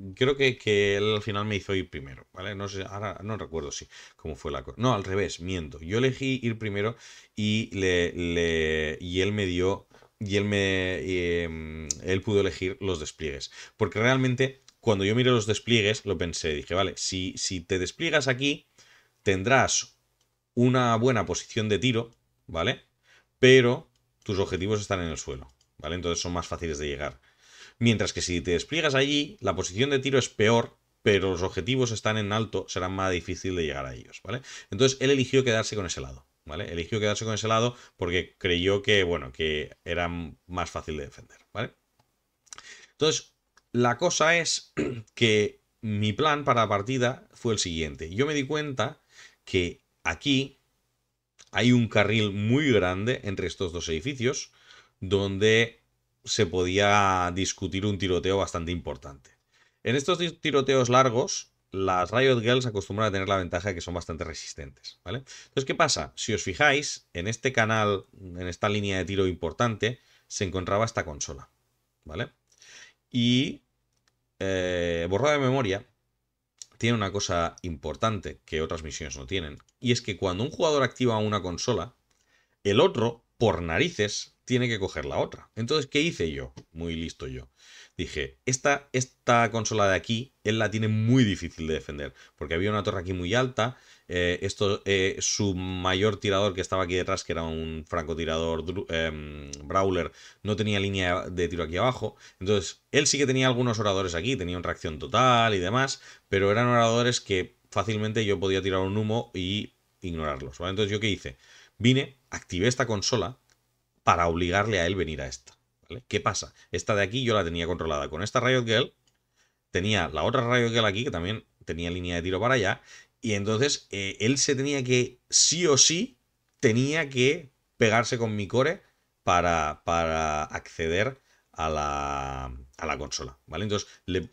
[SPEAKER 1] mm, creo que, él al final me hizo ir primero, ¿vale? No sé, ahora no recuerdo si cómo fue la cosa. No, al revés, miento. Yo elegí ir primero y, le, y él me dio, y él me, em, él pudo elegir los despliegues. Porque realmente cuando yo miré los despliegues, lo pensé, dije, vale, si, si te despliegas aquí, tendrás una buena posición de tiro, ¿vale? Pero tus objetivos están en el suelo, ¿vale? Entonces son más fáciles de llegar. Mientras que si te despliegas allí, la posición de tiro es peor, pero los objetivos están en alto, será más difícil de llegar a ellos, ¿vale? Entonces él eligió quedarse con ese lado, ¿vale? Eligió quedarse con ese lado porque creyó que, bueno, que era más fácil de defender, ¿vale? Entonces, la cosa es que mi plan para la partida fue el siguiente. Yo me di cuenta que aquí hay un carril muy grande entre estos dos edificios donde se podía discutir un tiroteo bastante importante. En estos tiroteos largos, las Riot Girls acostumbran a tener la ventaja de que son bastante resistentes, ¿vale? Entonces, ¿qué pasa? Si os fijáis, en este canal, en esta línea de tiro importante, se encontraba esta consola, ¿vale? Y eh, borrada de memoria, tiene una cosa importante que otras misiones no tienen, y es que cuando un jugador activa una consola, el otro, por narices, tiene que coger la otra. Entonces, ¿qué hice yo? Muy listo yo. Dije, esta, esta consola de aquí, él la tiene muy difícil de defender, porque había una torre aquí muy alta, eh, esto, eh, su mayor tirador que estaba aquí detrás, que era un francotirador em, Brawler, no tenía línea de tiro aquí abajo. Entonces, él sí que tenía algunos oradores aquí, tenía una reacción total y demás, pero eran oradores que fácilmente yo podía tirar un humo y ignorarlos. Entonces, ¿yo qué hice? Vine, activé esta consola para obligarle a él venir a esta. ¿Qué pasa? Esta de aquí yo la tenía controlada con esta Riot Girl, tenía la otra Riot Girl aquí, que también tenía línea de tiro para allá, y entonces eh, él se tenía que, sí o sí, tenía que pegarse con mi core para, para acceder a la, a la consola, ¿vale? Entonces, le,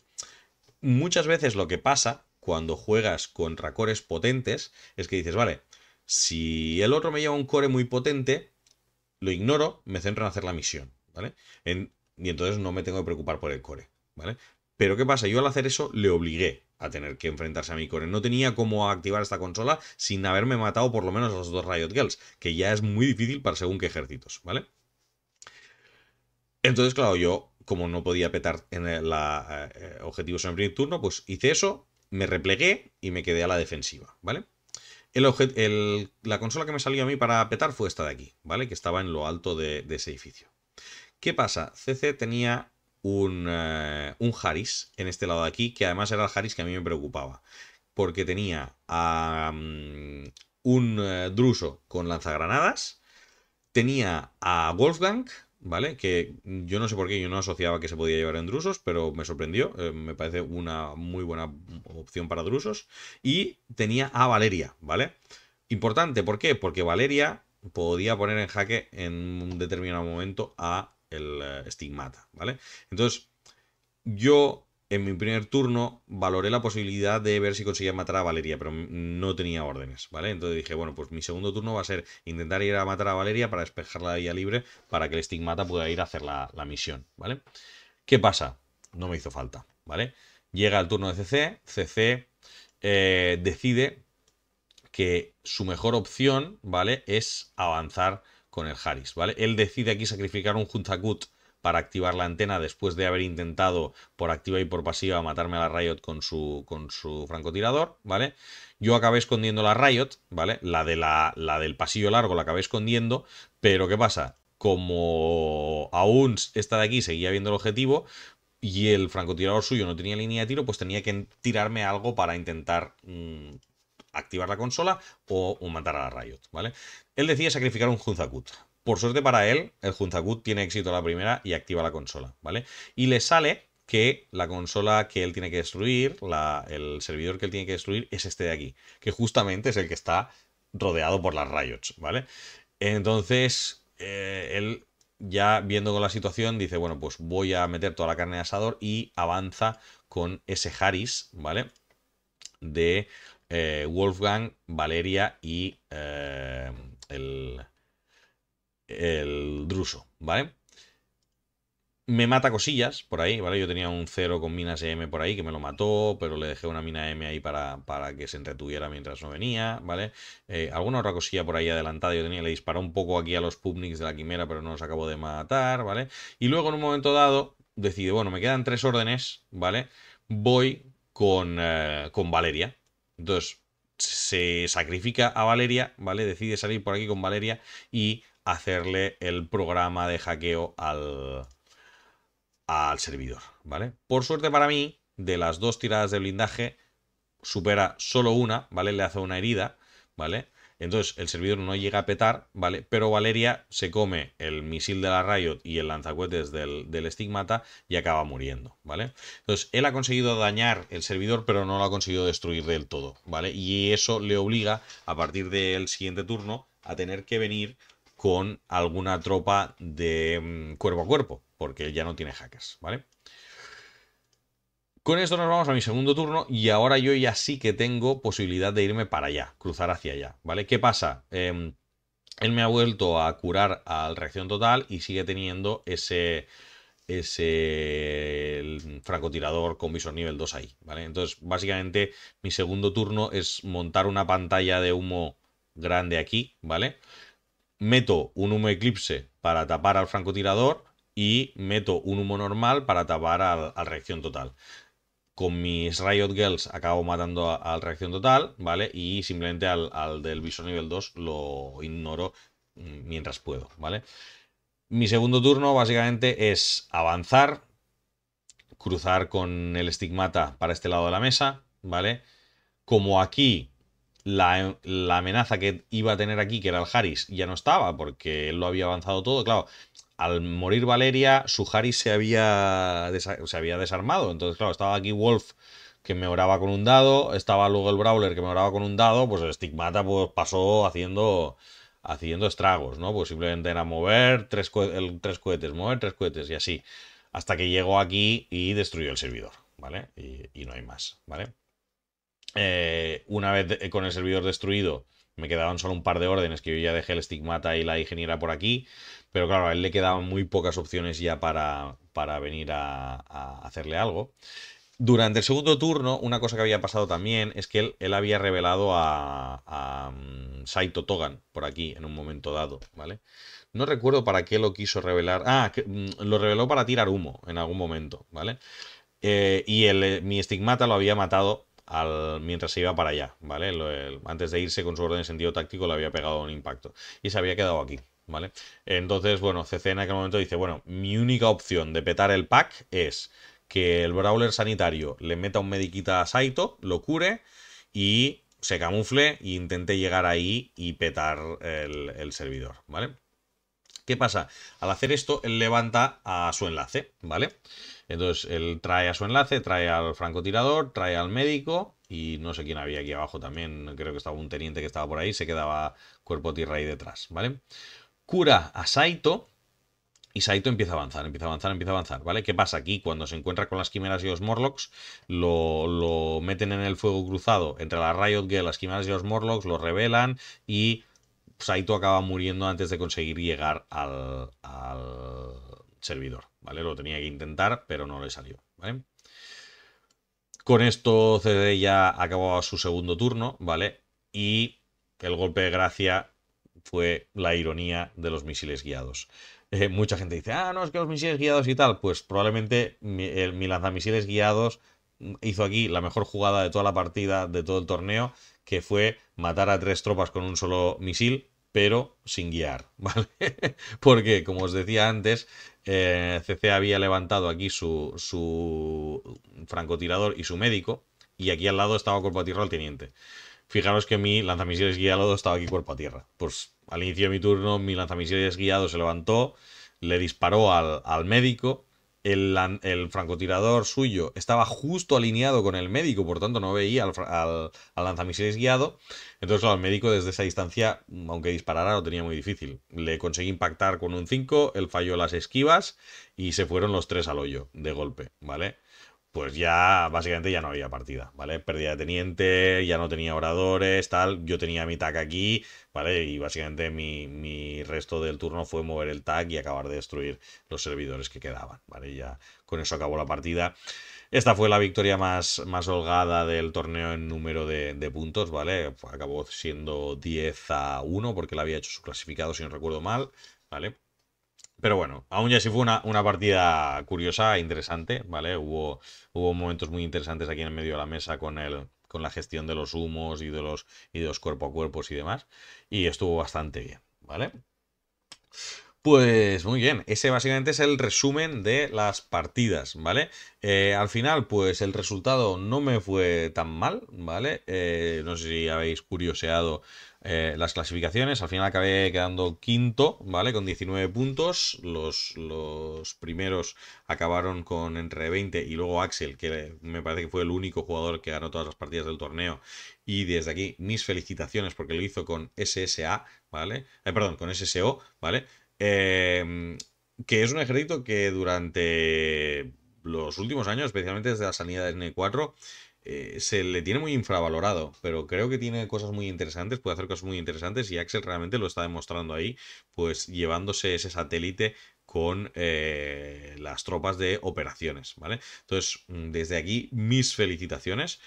[SPEAKER 1] muchas veces lo que pasa cuando juegas contra cores potentes es que dices, vale, si el otro me lleva un core muy potente, lo ignoro, me centro en hacer la misión, ¿vale? y entonces no me tengo que preocupar por el core, ¿vale? Pero ¿qué pasa? Yo al hacer eso le obligué, a tener que enfrentarse a mi core. No tenía cómo activar esta consola sin haberme matado por lo menos a los dos Riot Girls, que ya es muy difícil para según qué ejércitos, ¿vale? Entonces, claro, yo, como no podía petar en la, eh, objetivos en el primer turno, pues hice eso, me replegué y me quedé a la defensiva, ¿vale? El la consola que me salió a mí para petar fue esta de aquí, ¿vale? Que estaba en lo alto de, de ese edificio. ¿Qué pasa? CC tenía un, eh, un Haris en este lado de aquí, que además era el Haris que a mí me preocupaba, porque tenía a mm, un eh, Druso con lanzagranadas, tenía a Wolfgang, ¿vale? Que yo no sé por qué, yo no asociaba que se podía llevar en drusos, pero me sorprendió. Eh, me parece una muy buena opción para drusos. Y tenía a Valeria, ¿vale? Importante, ¿por qué? Porque Valeria podía poner en jaque en un determinado momento a el eh, estigmata, ¿vale? Entonces, yo en mi primer turno valoré la posibilidad de ver si conseguía matar a Valeria, pero no tenía órdenes, ¿vale? Entonces dije, bueno, pues mi segundo turno va a ser intentar ir a matar a Valeria para despejarla la vía libre para que el estigmata pueda ir a hacer la, misión, ¿vale? ¿Qué pasa? No me hizo falta, ¿vale? Llega el turno de CC, CC eh, decide que su mejor opción, ¿vale? Es avanzar con el Harris, ¿vale? Él decide aquí sacrificar un Juntakut para activar la antena después de haber intentado por activa y por pasiva matarme a la Riot con su, con su francotirador, ¿vale? Yo acabé escondiendo la Riot, ¿vale? La, de la, la del pasillo largo la acabé escondiendo, pero ¿qué pasa? Como aún esta de aquí seguía viendo el objetivo y el francotirador suyo no tenía línea de tiro, pues tenía que tirarme algo para intentar mm, activar la consola o, matar a la Riot, ¿vale? Él decide sacrificar un Hunzakut. Por suerte para él, el Hunzakut tiene éxito a la primera y activa la consola, ¿vale? Y le sale que la consola que él tiene que destruir, el servidor que él tiene que destruir, es este de aquí, que justamente es el que está rodeado por las Riot, ¿vale? Entonces, eh, él ya viendo con la situación, dice, bueno, pues voy a meter toda la carne de asador y avanza con ese Haris, ¿vale? De eh, Wolfgang, Valeria y eh, el, Druso, ¿vale? Me mata cosillas por ahí, ¿vale? Yo tenía un cero con minas M por ahí que me lo mató, pero le dejé una mina M ahí para, para que se entretuviera mientras no venía, ¿vale? Eh, alguna otra cosilla por ahí adelantada yo tenía, le disparó un poco aquí a los pubnics de la Quimera, pero no los acabo de matar, ¿vale? Y luego en un momento dado decide, bueno, me quedan tres órdenes, ¿vale? Voy con, con Valeria, entonces, se sacrifica a Valeria, ¿vale? Decide salir por aquí con Valeria y hacerle el programa de hackeo al, al servidor, ¿vale? Por suerte para mí, de las dos tiradas de blindaje, supera solo una, ¿vale? Le hace una herida, ¿vale? Entonces el servidor no llega a petar, ¿vale? Pero Valeria se come el misil de la Riot y el lanzacuetes del, del estigmata y acaba muriendo, ¿vale? Entonces él ha conseguido dañar el servidor, pero no lo ha conseguido destruir del todo, ¿vale? Y eso le obliga, a partir del siguiente turno, a tener que venir con alguna tropa de mm, cuerpo a cuerpo, porque ya no tiene hackers, ¿vale? Con esto nos vamos a mi segundo turno y ahora yo ya sí que tengo posibilidad de irme para allá, cruzar hacia allá, ¿vale? ¿Qué pasa? Em, él me ha vuelto a curar al reacción total y sigue teniendo ese, ese francotirador con visor nivel 2 ahí, ¿vale? Entonces, básicamente, mi segundo turno es montar una pantalla de humo grande aquí, ¿vale? Meto un humo eclipse para tapar al francotirador y meto un humo normal para tapar al, al reacción total. Con mis Riot Girls acabo matando al Reacción Total, ¿vale? Y simplemente al, al del Visor nivel 2 lo ignoro mm, mientras puedo, ¿vale? Mi segundo turno básicamente es avanzar, cruzar con el estigmata para este lado de la mesa, ¿vale? Como aquí la, la, amenaza que iba a tener aquí, que era el Haris, ya no estaba porque él lo había avanzado todo, claro, al morir Valeria, su Harry se había, se había desarmado. Entonces, claro, estaba aquí Wolf que me oraba con un dado, estaba luego el Brawler que me oraba con un dado, pues el Stigmata pues, pasó haciendo, haciendo estragos, ¿no? Pues simplemente era mover tres, tres cohetes, mover tres cohetes y así, hasta que llegó aquí y destruyó el servidor, ¿vale? Y, no hay más, ¿vale? Eh, una vez con el servidor destruido, me quedaban solo un par de órdenes que yo ya dejé el Stigmata y la ingeniera por aquí. Pero claro, a él le quedaban muy pocas opciones ya para, para venir a, hacerle algo. Durante el segundo turno, una cosa que había pasado también es que él, había revelado a, mm, Saito Togan por aquí en un momento dado, ¿vale? No recuerdo para qué lo quiso revelar. Ah, mm, lo reveló para tirar humo en algún momento, ¿vale? Eh, y eh, mi estigmata lo había matado mientras se iba para allá, ¿vale? antes de irse con su orden en sentido táctico le había pegado un impacto y se había quedado aquí, ¿vale? Entonces, bueno, CC en aquel momento dice, bueno, mi única opción de petar el pack es que el Brawler sanitario le meta un mediquita a Saito, lo cure y se camufle e intente llegar ahí y petar el, servidor, ¿vale? ¿Qué pasa? Al hacer esto, él levanta a su enlace, ¿vale? vale entonces él trae a su enlace, trae al francotirador, trae al médico y no sé quién había aquí abajo también. Creo que estaba un teniente que estaba por ahí, se quedaba cuerpo tierra detrás, ¿vale? Cura a Saito, y Saito empieza a avanzar, empieza a avanzar, empieza a avanzar, ¿vale? ¿Qué pasa aquí? Cuando se encuentra con las quimeras y los Morlocks, lo, meten en el fuego cruzado entre la Riot Girl, las quimeras y los Morlocks, lo revelan y Saito acaba muriendo antes de conseguir llegar al servidor, lo tenía que intentar, pero no le salió, Con esto CD ya acababa su segundo turno, ¿vale? Y el golpe de gracia fue la ironía de los misiles guiados. Eh, mucha gente dice, ah, no, es que los misiles guiados y tal. Pues probablemente mi, el, mi lanzamisiles guiados hizo aquí la mejor jugada de toda la partida, de todo el torneo, que fue matar a tres tropas con un solo misil, pero sin guiar, ¿vale? Porque, como os decía antes, CC eh, había levantado aquí su, su, francotirador y su médico, y aquí al lado estaba cuerpo a tierra el teniente. Fijaros que mi lanzamisiles guiado estaba aquí cuerpo a tierra. Pues al inicio de mi turno, mi lanzamisiles guiado se levantó, le disparó al, al médico, el, francotirador suyo estaba justo alineado con el médico, por tanto no veía al, lanzamisiles guiado. Entonces, al el médico desde esa distancia, aunque disparara, lo tenía muy difícil. Le conseguí impactar con un 5, él falló las esquivas y se fueron los tres al hoyo de golpe, ¿vale? pues ya básicamente ya no había partida, ¿vale? Pérdida de teniente, ya no tenía oradores, tal. Yo tenía mi tag aquí, ¿vale? Y básicamente mi, mi, resto del turno fue mover el tag y acabar de destruir los servidores que quedaban, ¿vale? Ya con eso acabó la partida. Esta fue la victoria más, más holgada del torneo en número de, puntos, ¿vale? Acabó siendo 10 a 1 porque la había hecho su clasificado, si no recuerdo mal, ¿vale? Pero bueno, aún ya sí fue una, partida curiosa e interesante, ¿vale? Hubo, hubo momentos muy interesantes aquí en medio de la mesa con el, con la gestión de los humos y de los, y de los cuerpo a cuerpos y demás. Y estuvo bastante bien, ¿vale? Pues muy bien, ese básicamente es el resumen de las partidas, ¿vale? Eh, al final, pues el resultado no me fue tan mal, ¿vale? Eh, no sé si habéis curioseado eh, las clasificaciones. Al final acabé quedando quinto, ¿vale? Con 19 puntos. Los, los primeros acabaron con entre 20 y luego Axel, que me parece que fue el único jugador que ganó todas las partidas del torneo. Y desde aquí, mis felicitaciones porque lo hizo con SSA, ¿vale? Eh, perdón, con SSO, ¿vale? Em, que es un ejército que durante los últimos años, especialmente desde la sanidad de N4, eh, se le tiene muy infravalorado, pero creo que tiene cosas muy interesantes, puede hacer cosas muy interesantes y Axel realmente lo está demostrando ahí, pues llevándose ese satélite con eh, las tropas de operaciones, ¿vale? Entonces, mm, desde aquí, mis felicitaciones.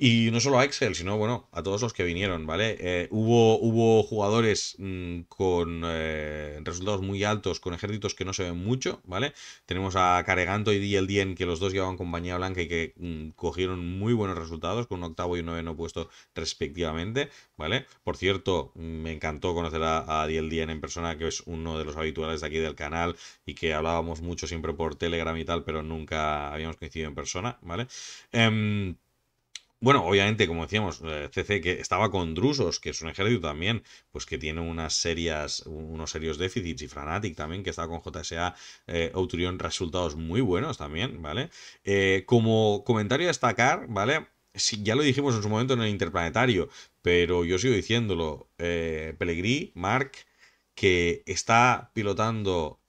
[SPEAKER 1] Y no solo a Excel, sino bueno, a todos los que vinieron, ¿vale? Eh, hubo, hubo jugadores mm, con eh, resultados muy altos, con ejércitos que no se ven mucho, ¿vale? Tenemos a Careganto y Diel que los dos llevaban compañía blanca y que mm, cogieron muy buenos resultados, con un octavo y un noveno puesto respectivamente, ¿vale? Por cierto, mm, me encantó conocer a, a Diel en persona, que es uno de los habituales de aquí del canal y que hablábamos mucho siempre por Telegram y tal, pero nunca habíamos coincidido en persona, ¿vale? Em, bueno, obviamente, como decíamos, CC eh, que estaba con Drusos, que es un ejército también, pues que tiene unas serias, unos serios déficits, y Franatic también, que estaba con JSA, Auturión, eh, resultados muy buenos también, ¿vale? Eh, como comentario a destacar, ¿vale? Si, ya lo dijimos en su momento en el Interplanetario, pero yo sigo diciéndolo, eh, Pellegrí, Mark, que está pilotando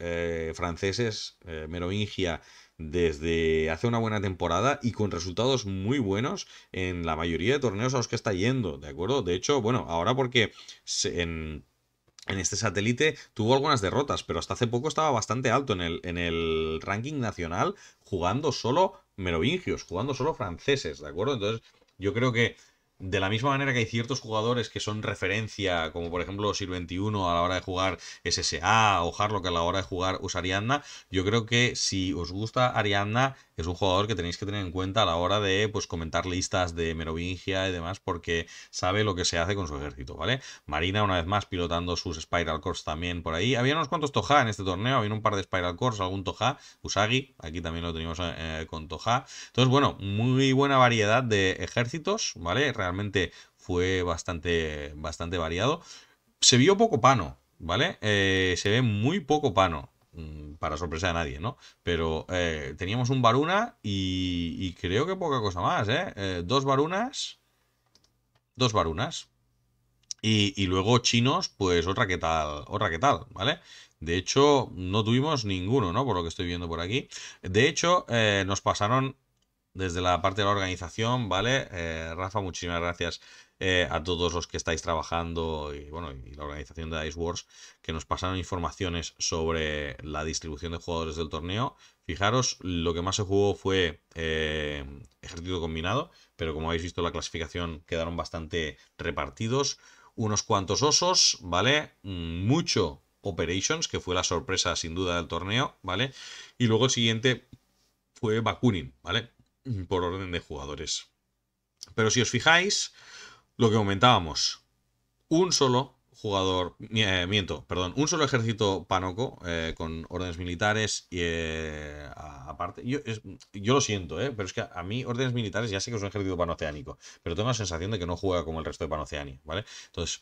[SPEAKER 1] franceses, Merovingia, desde hace una buena temporada y con resultados muy buenos en la mayoría de torneos a los que está yendo, ¿de acuerdo? De hecho, bueno, ahora porque en este satélite tuvo algunas derrotas, pero hasta hace poco estaba bastante alto en el, en el ranking nacional jugando solo merovingios, jugando solo franceses, ¿de acuerdo? Entonces yo creo que de la misma manera que hay ciertos jugadores que son referencia, como por ejemplo Sir 21 a la hora de jugar SSA o Harlock a la hora de jugar usa Ariadna, yo creo que si os gusta Ariadna, es un jugador que tenéis que tener en cuenta a la hora de pues, comentar listas de Merovingia y demás, porque sabe lo que se hace con su ejército, ¿vale? Marina, una vez más, pilotando sus Spiral Corps también por ahí. Había unos cuantos Toja en este torneo, había un par de Spiral Corps, algún Toja, Usagi, aquí también lo teníamos eh, eh, con Toja. Entonces, bueno, muy buena variedad de ejércitos, ¿vale? Realmente fue bastante, bastante variado. Se vio poco pano, ¿vale? Eh, se ve muy poco pano. Mm, para sorpresa de nadie, ¿no? Pero eh, teníamos un Varuna y, creo que poca cosa más, ¿eh? eh dos Varunas. Dos Varunas. Y, luego chinos, pues otra que tal, otra que tal, ¿vale? De hecho, no tuvimos ninguno, ¿no? Por lo que estoy viendo por aquí. De hecho, eh, nos pasaron desde la parte de la organización, ¿vale? Rafa, muchísimas gracias eh, a todos los que estáis trabajando y, bueno, y la organización de Ice Wars, que nos pasaron informaciones sobre la distribución de jugadores del torneo. Fijaros, lo que más se jugó fue eh, ejército combinado, pero como habéis visto la clasificación quedaron bastante repartidos. Unos cuantos osos, ¿vale? Mm, mucho Operations, que fue la sorpresa sin duda del torneo, ¿vale? Y luego el siguiente fue Bakunin, ¿vale? Mm, por orden de jugadores. Pero si os fijáis, lo que comentábamos, un solo jugador, eh, miento, perdón, un solo ejército panoco eh, con órdenes militares y eh, aparte, yo, lo siento, pero es que a, mí órdenes militares ya sé que es un ejército panoceánico, pero tengo la sensación de que no juega como el resto de panoceánico ¿vale? Entonces,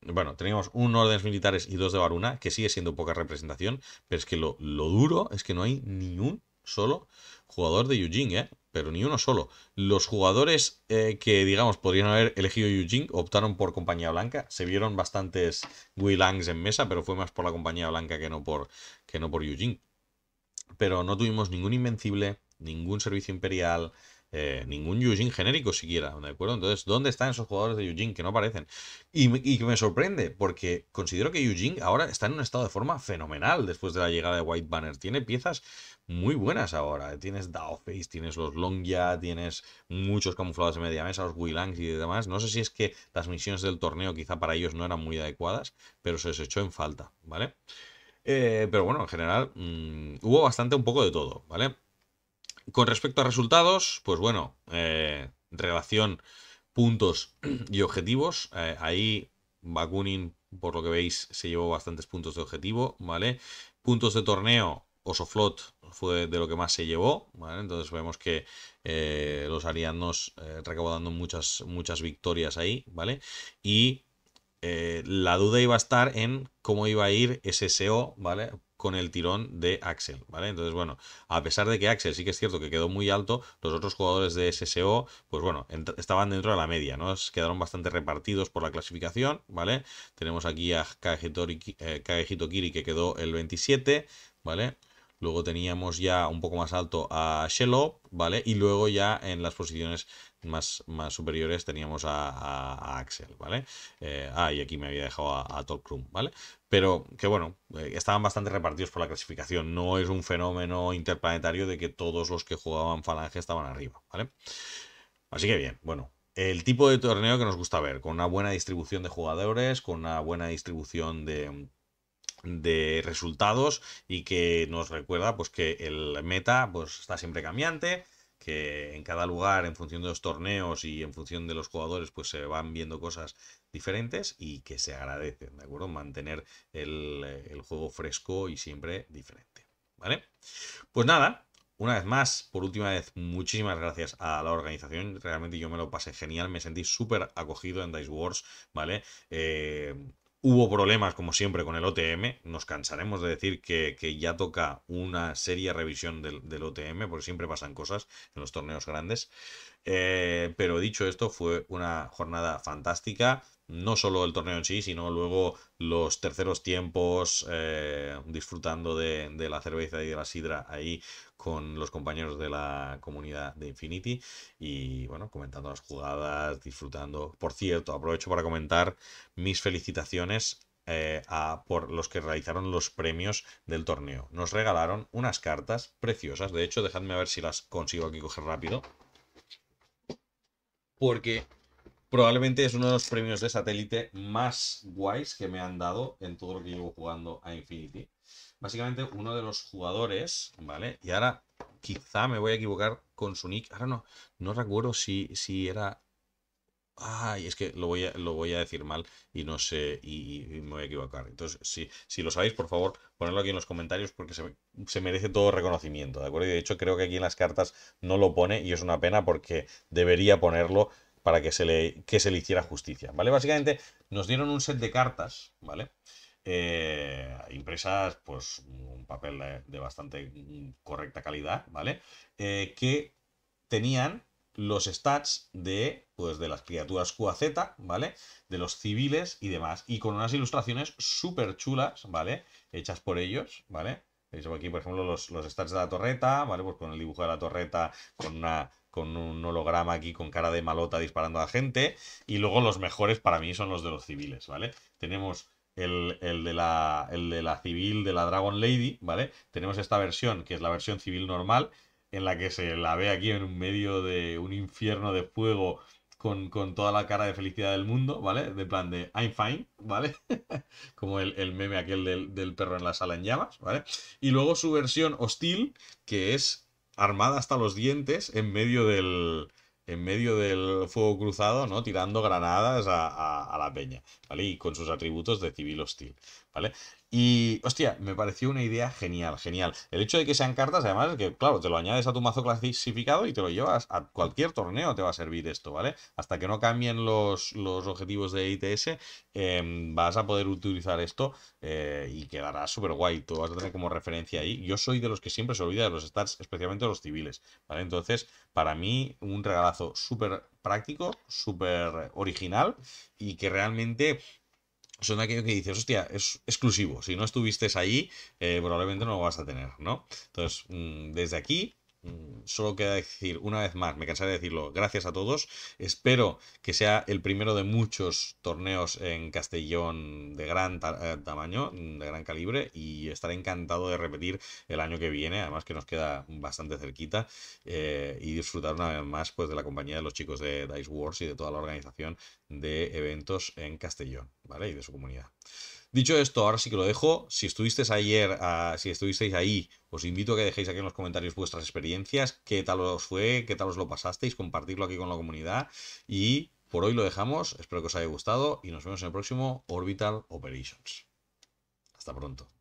[SPEAKER 1] bueno, teníamos un órdenes militares y dos de Varuna, que sigue siendo poca representación, pero es que lo, lo duro es que no hay ni un solo jugador de Eugene, ¿eh? pero ni uno solo. Los jugadores eh, que, digamos, podrían haber elegido Eugene optaron por Compañía Blanca. Se vieron bastantes Willangs en mesa, pero fue más por la Compañía Blanca que no por, que no por Eugene. Pero no tuvimos ningún Invencible, ningún Servicio Imperial, eh, ningún Yujin genérico siquiera, ¿de acuerdo? Entonces, ¿dónde están esos jugadores de Yujin que no aparecen? Y, que me sorprende, porque considero que Yujin ahora está en un estado de forma fenomenal después de la llegada de White Banner. Tiene piezas muy buenas ahora. ¿eh? Tienes face tienes los Longya, tienes muchos camuflados de media mesa, los Wilangs y demás. No sé si es que las misiones del torneo quizá para ellos no eran muy adecuadas, pero se les echó en falta, ¿vale? Eh, pero bueno, en general mm, hubo bastante un poco de todo, ¿vale? Con respecto a resultados, pues bueno, eh, relación puntos y objetivos. Eh, ahí Bakunin, por lo que veis, se llevó bastantes puntos de objetivo, ¿vale? Puntos de torneo, Osoflot fue de lo que más se llevó, ¿vale? Entonces vemos que eh, los arianos eh, dando muchas, muchas victorias ahí, ¿vale? Y la duda iba a estar en cómo iba a ir SSO, ¿vale? con el tirón de Axel, ¿vale? Entonces, bueno, a pesar de que Axel sí que es cierto que quedó muy alto, los otros jugadores de SSO, pues bueno, estaban dentro de la media, ¿no? Quedaron bastante repartidos por la clasificación, ¿vale? Tenemos aquí a Kagehito, eh, Kiri que quedó el 27, ¿vale? Luego teníamos ya un poco más alto a Shell, ¿vale? Y luego ya en las posiciones más, más superiores teníamos a, Axel, ¿vale? Eh, ah, y aquí me había dejado a, a ¿vale? Pero que bueno, eh, estaban bastante repartidos por la clasificación. No es un fenómeno interplanetario de que todos los que jugaban Falange estaban arriba, ¿vale? Así que bien, bueno, el tipo de torneo que nos gusta ver, con una buena distribución de jugadores, con una buena distribución de, de resultados y que nos recuerda pues que el meta pues está siempre cambiante que en cada lugar en función de los torneos y en función de los jugadores pues se van viendo cosas diferentes y que se agradecen, ¿de acuerdo? Mantener el, el juego fresco y siempre diferente, ¿vale? Pues nada, una vez más, por última vez, muchísimas gracias a la organización. Realmente yo me lo pasé genial, me sentí súper acogido en Dice Wars, ¿vale? Eh, Hubo problemas, como siempre, con el OTM. Nos cansaremos de decir que, ya toca una seria revisión del, OTM, porque siempre pasan cosas en los torneos grandes. Eh, pero dicho esto, fue una jornada fantástica. No solo el torneo en sí, sino luego los terceros tiempos, eh, disfrutando de, de la cerveza y de la sidra ahí con los compañeros de la comunidad de Infinity y bueno, comentando las jugadas, disfrutando. Por cierto, aprovecho para comentar mis felicitaciones eh, a, por los que realizaron los premios del torneo. Nos regalaron unas cartas preciosas. De hecho, dejadme ver si las consigo aquí coger rápido. Porque probablemente es uno de los premios de satélite más guays que me han dado en todo lo que llevo jugando a Infinity básicamente uno de los jugadores, ¿vale? Y ahora quizá me voy a equivocar con su nick. Ahora no, no recuerdo si, si era... Ay, es que lo voy, a, lo voy a decir mal y no sé, y, me voy a equivocar. Entonces, si, si lo sabéis, por favor, ponedlo aquí en los comentarios porque se, merece todo reconocimiento, ¿de acuerdo? Y de hecho creo que aquí en las cartas no lo pone y es una pena porque debería ponerlo para que se le, que se le hiciera justicia, ¿vale? Básicamente nos dieron un set de cartas, ¿vale? vale eh, impresas pues un papel de, bastante mm, correcta calidad, ¿vale? Eh, que tenían los stats de, pues, de las criaturas QAZ, ¿vale? De los civiles y demás. Y con unas ilustraciones súper chulas, ¿vale? Hechas por ellos, ¿vale? Aquí, por ejemplo, los, stats de la torreta, ¿vale? Pues con el dibujo de la torreta, con una con un holograma aquí con cara de malota disparando a gente. Y luego los mejores para mí son los de los civiles, ¿vale? Tenemos el, de la, de la civil de la Dragon Lady, ¿vale? Tenemos esta versión, que es la versión civil normal, en la que se la ve aquí en medio de un infierno de fuego con, toda la cara de felicidad del mundo, ¿vale? De plan de I'm fine, ¿vale? Como el, meme aquel del, perro en la sala en llamas, ¿vale? Y luego su versión hostil, que es armada hasta los dientes en medio del, en medio del fuego cruzado, ¿no? Tirando granadas a, la peña, Y con sus atributos de civil hostil, ¿vale? Y, hostia, me pareció una idea genial, genial. El hecho de que sean cartas, además, es que, claro, te lo añades a tu mazo clasificado y te lo llevas a cualquier torneo, te va a servir esto, ¿vale? Hasta que no cambien los, objetivos de ITS, em, vas a poder utilizar esto eh, y quedará súper guay. Tú vas a tener como referencia ahí. Yo soy de los que siempre se olvida de los stats, especialmente de los civiles, ¿vale? Entonces, para mí, un regalazo súper práctico, súper original y que realmente son aquello que dices, hostia, es exclusivo. Si no estuviste ahí, eh, probablemente no lo vas a tener, ¿no? Entonces, mm, desde aquí Mm, solo queda decir una vez más, me cansaré de decirlo, gracias a todos. Espero que sea el primero de muchos torneos en Castellón de gran eh, tamaño, mm, de gran calibre, y estaré encantado de repetir el año que viene, además que nos queda bastante cerquita, eh, y disfrutar una vez más pues, de la compañía de los chicos de Dice Wars y de toda la organización de eventos en Castellón, ¿vale? Y de su comunidad. Dicho esto, ahora sí que lo dejo. Si estuvisteis ayer, ah, si estuvisteis ahí, os invito a que dejéis aquí en los comentarios vuestras experiencias, qué tal os fue, qué tal os lo pasasteis, compartirlo aquí con la comunidad. Y por hoy lo dejamos. Espero que os haya gustado y nos vemos en el próximo Orbital Operations. Hasta pronto.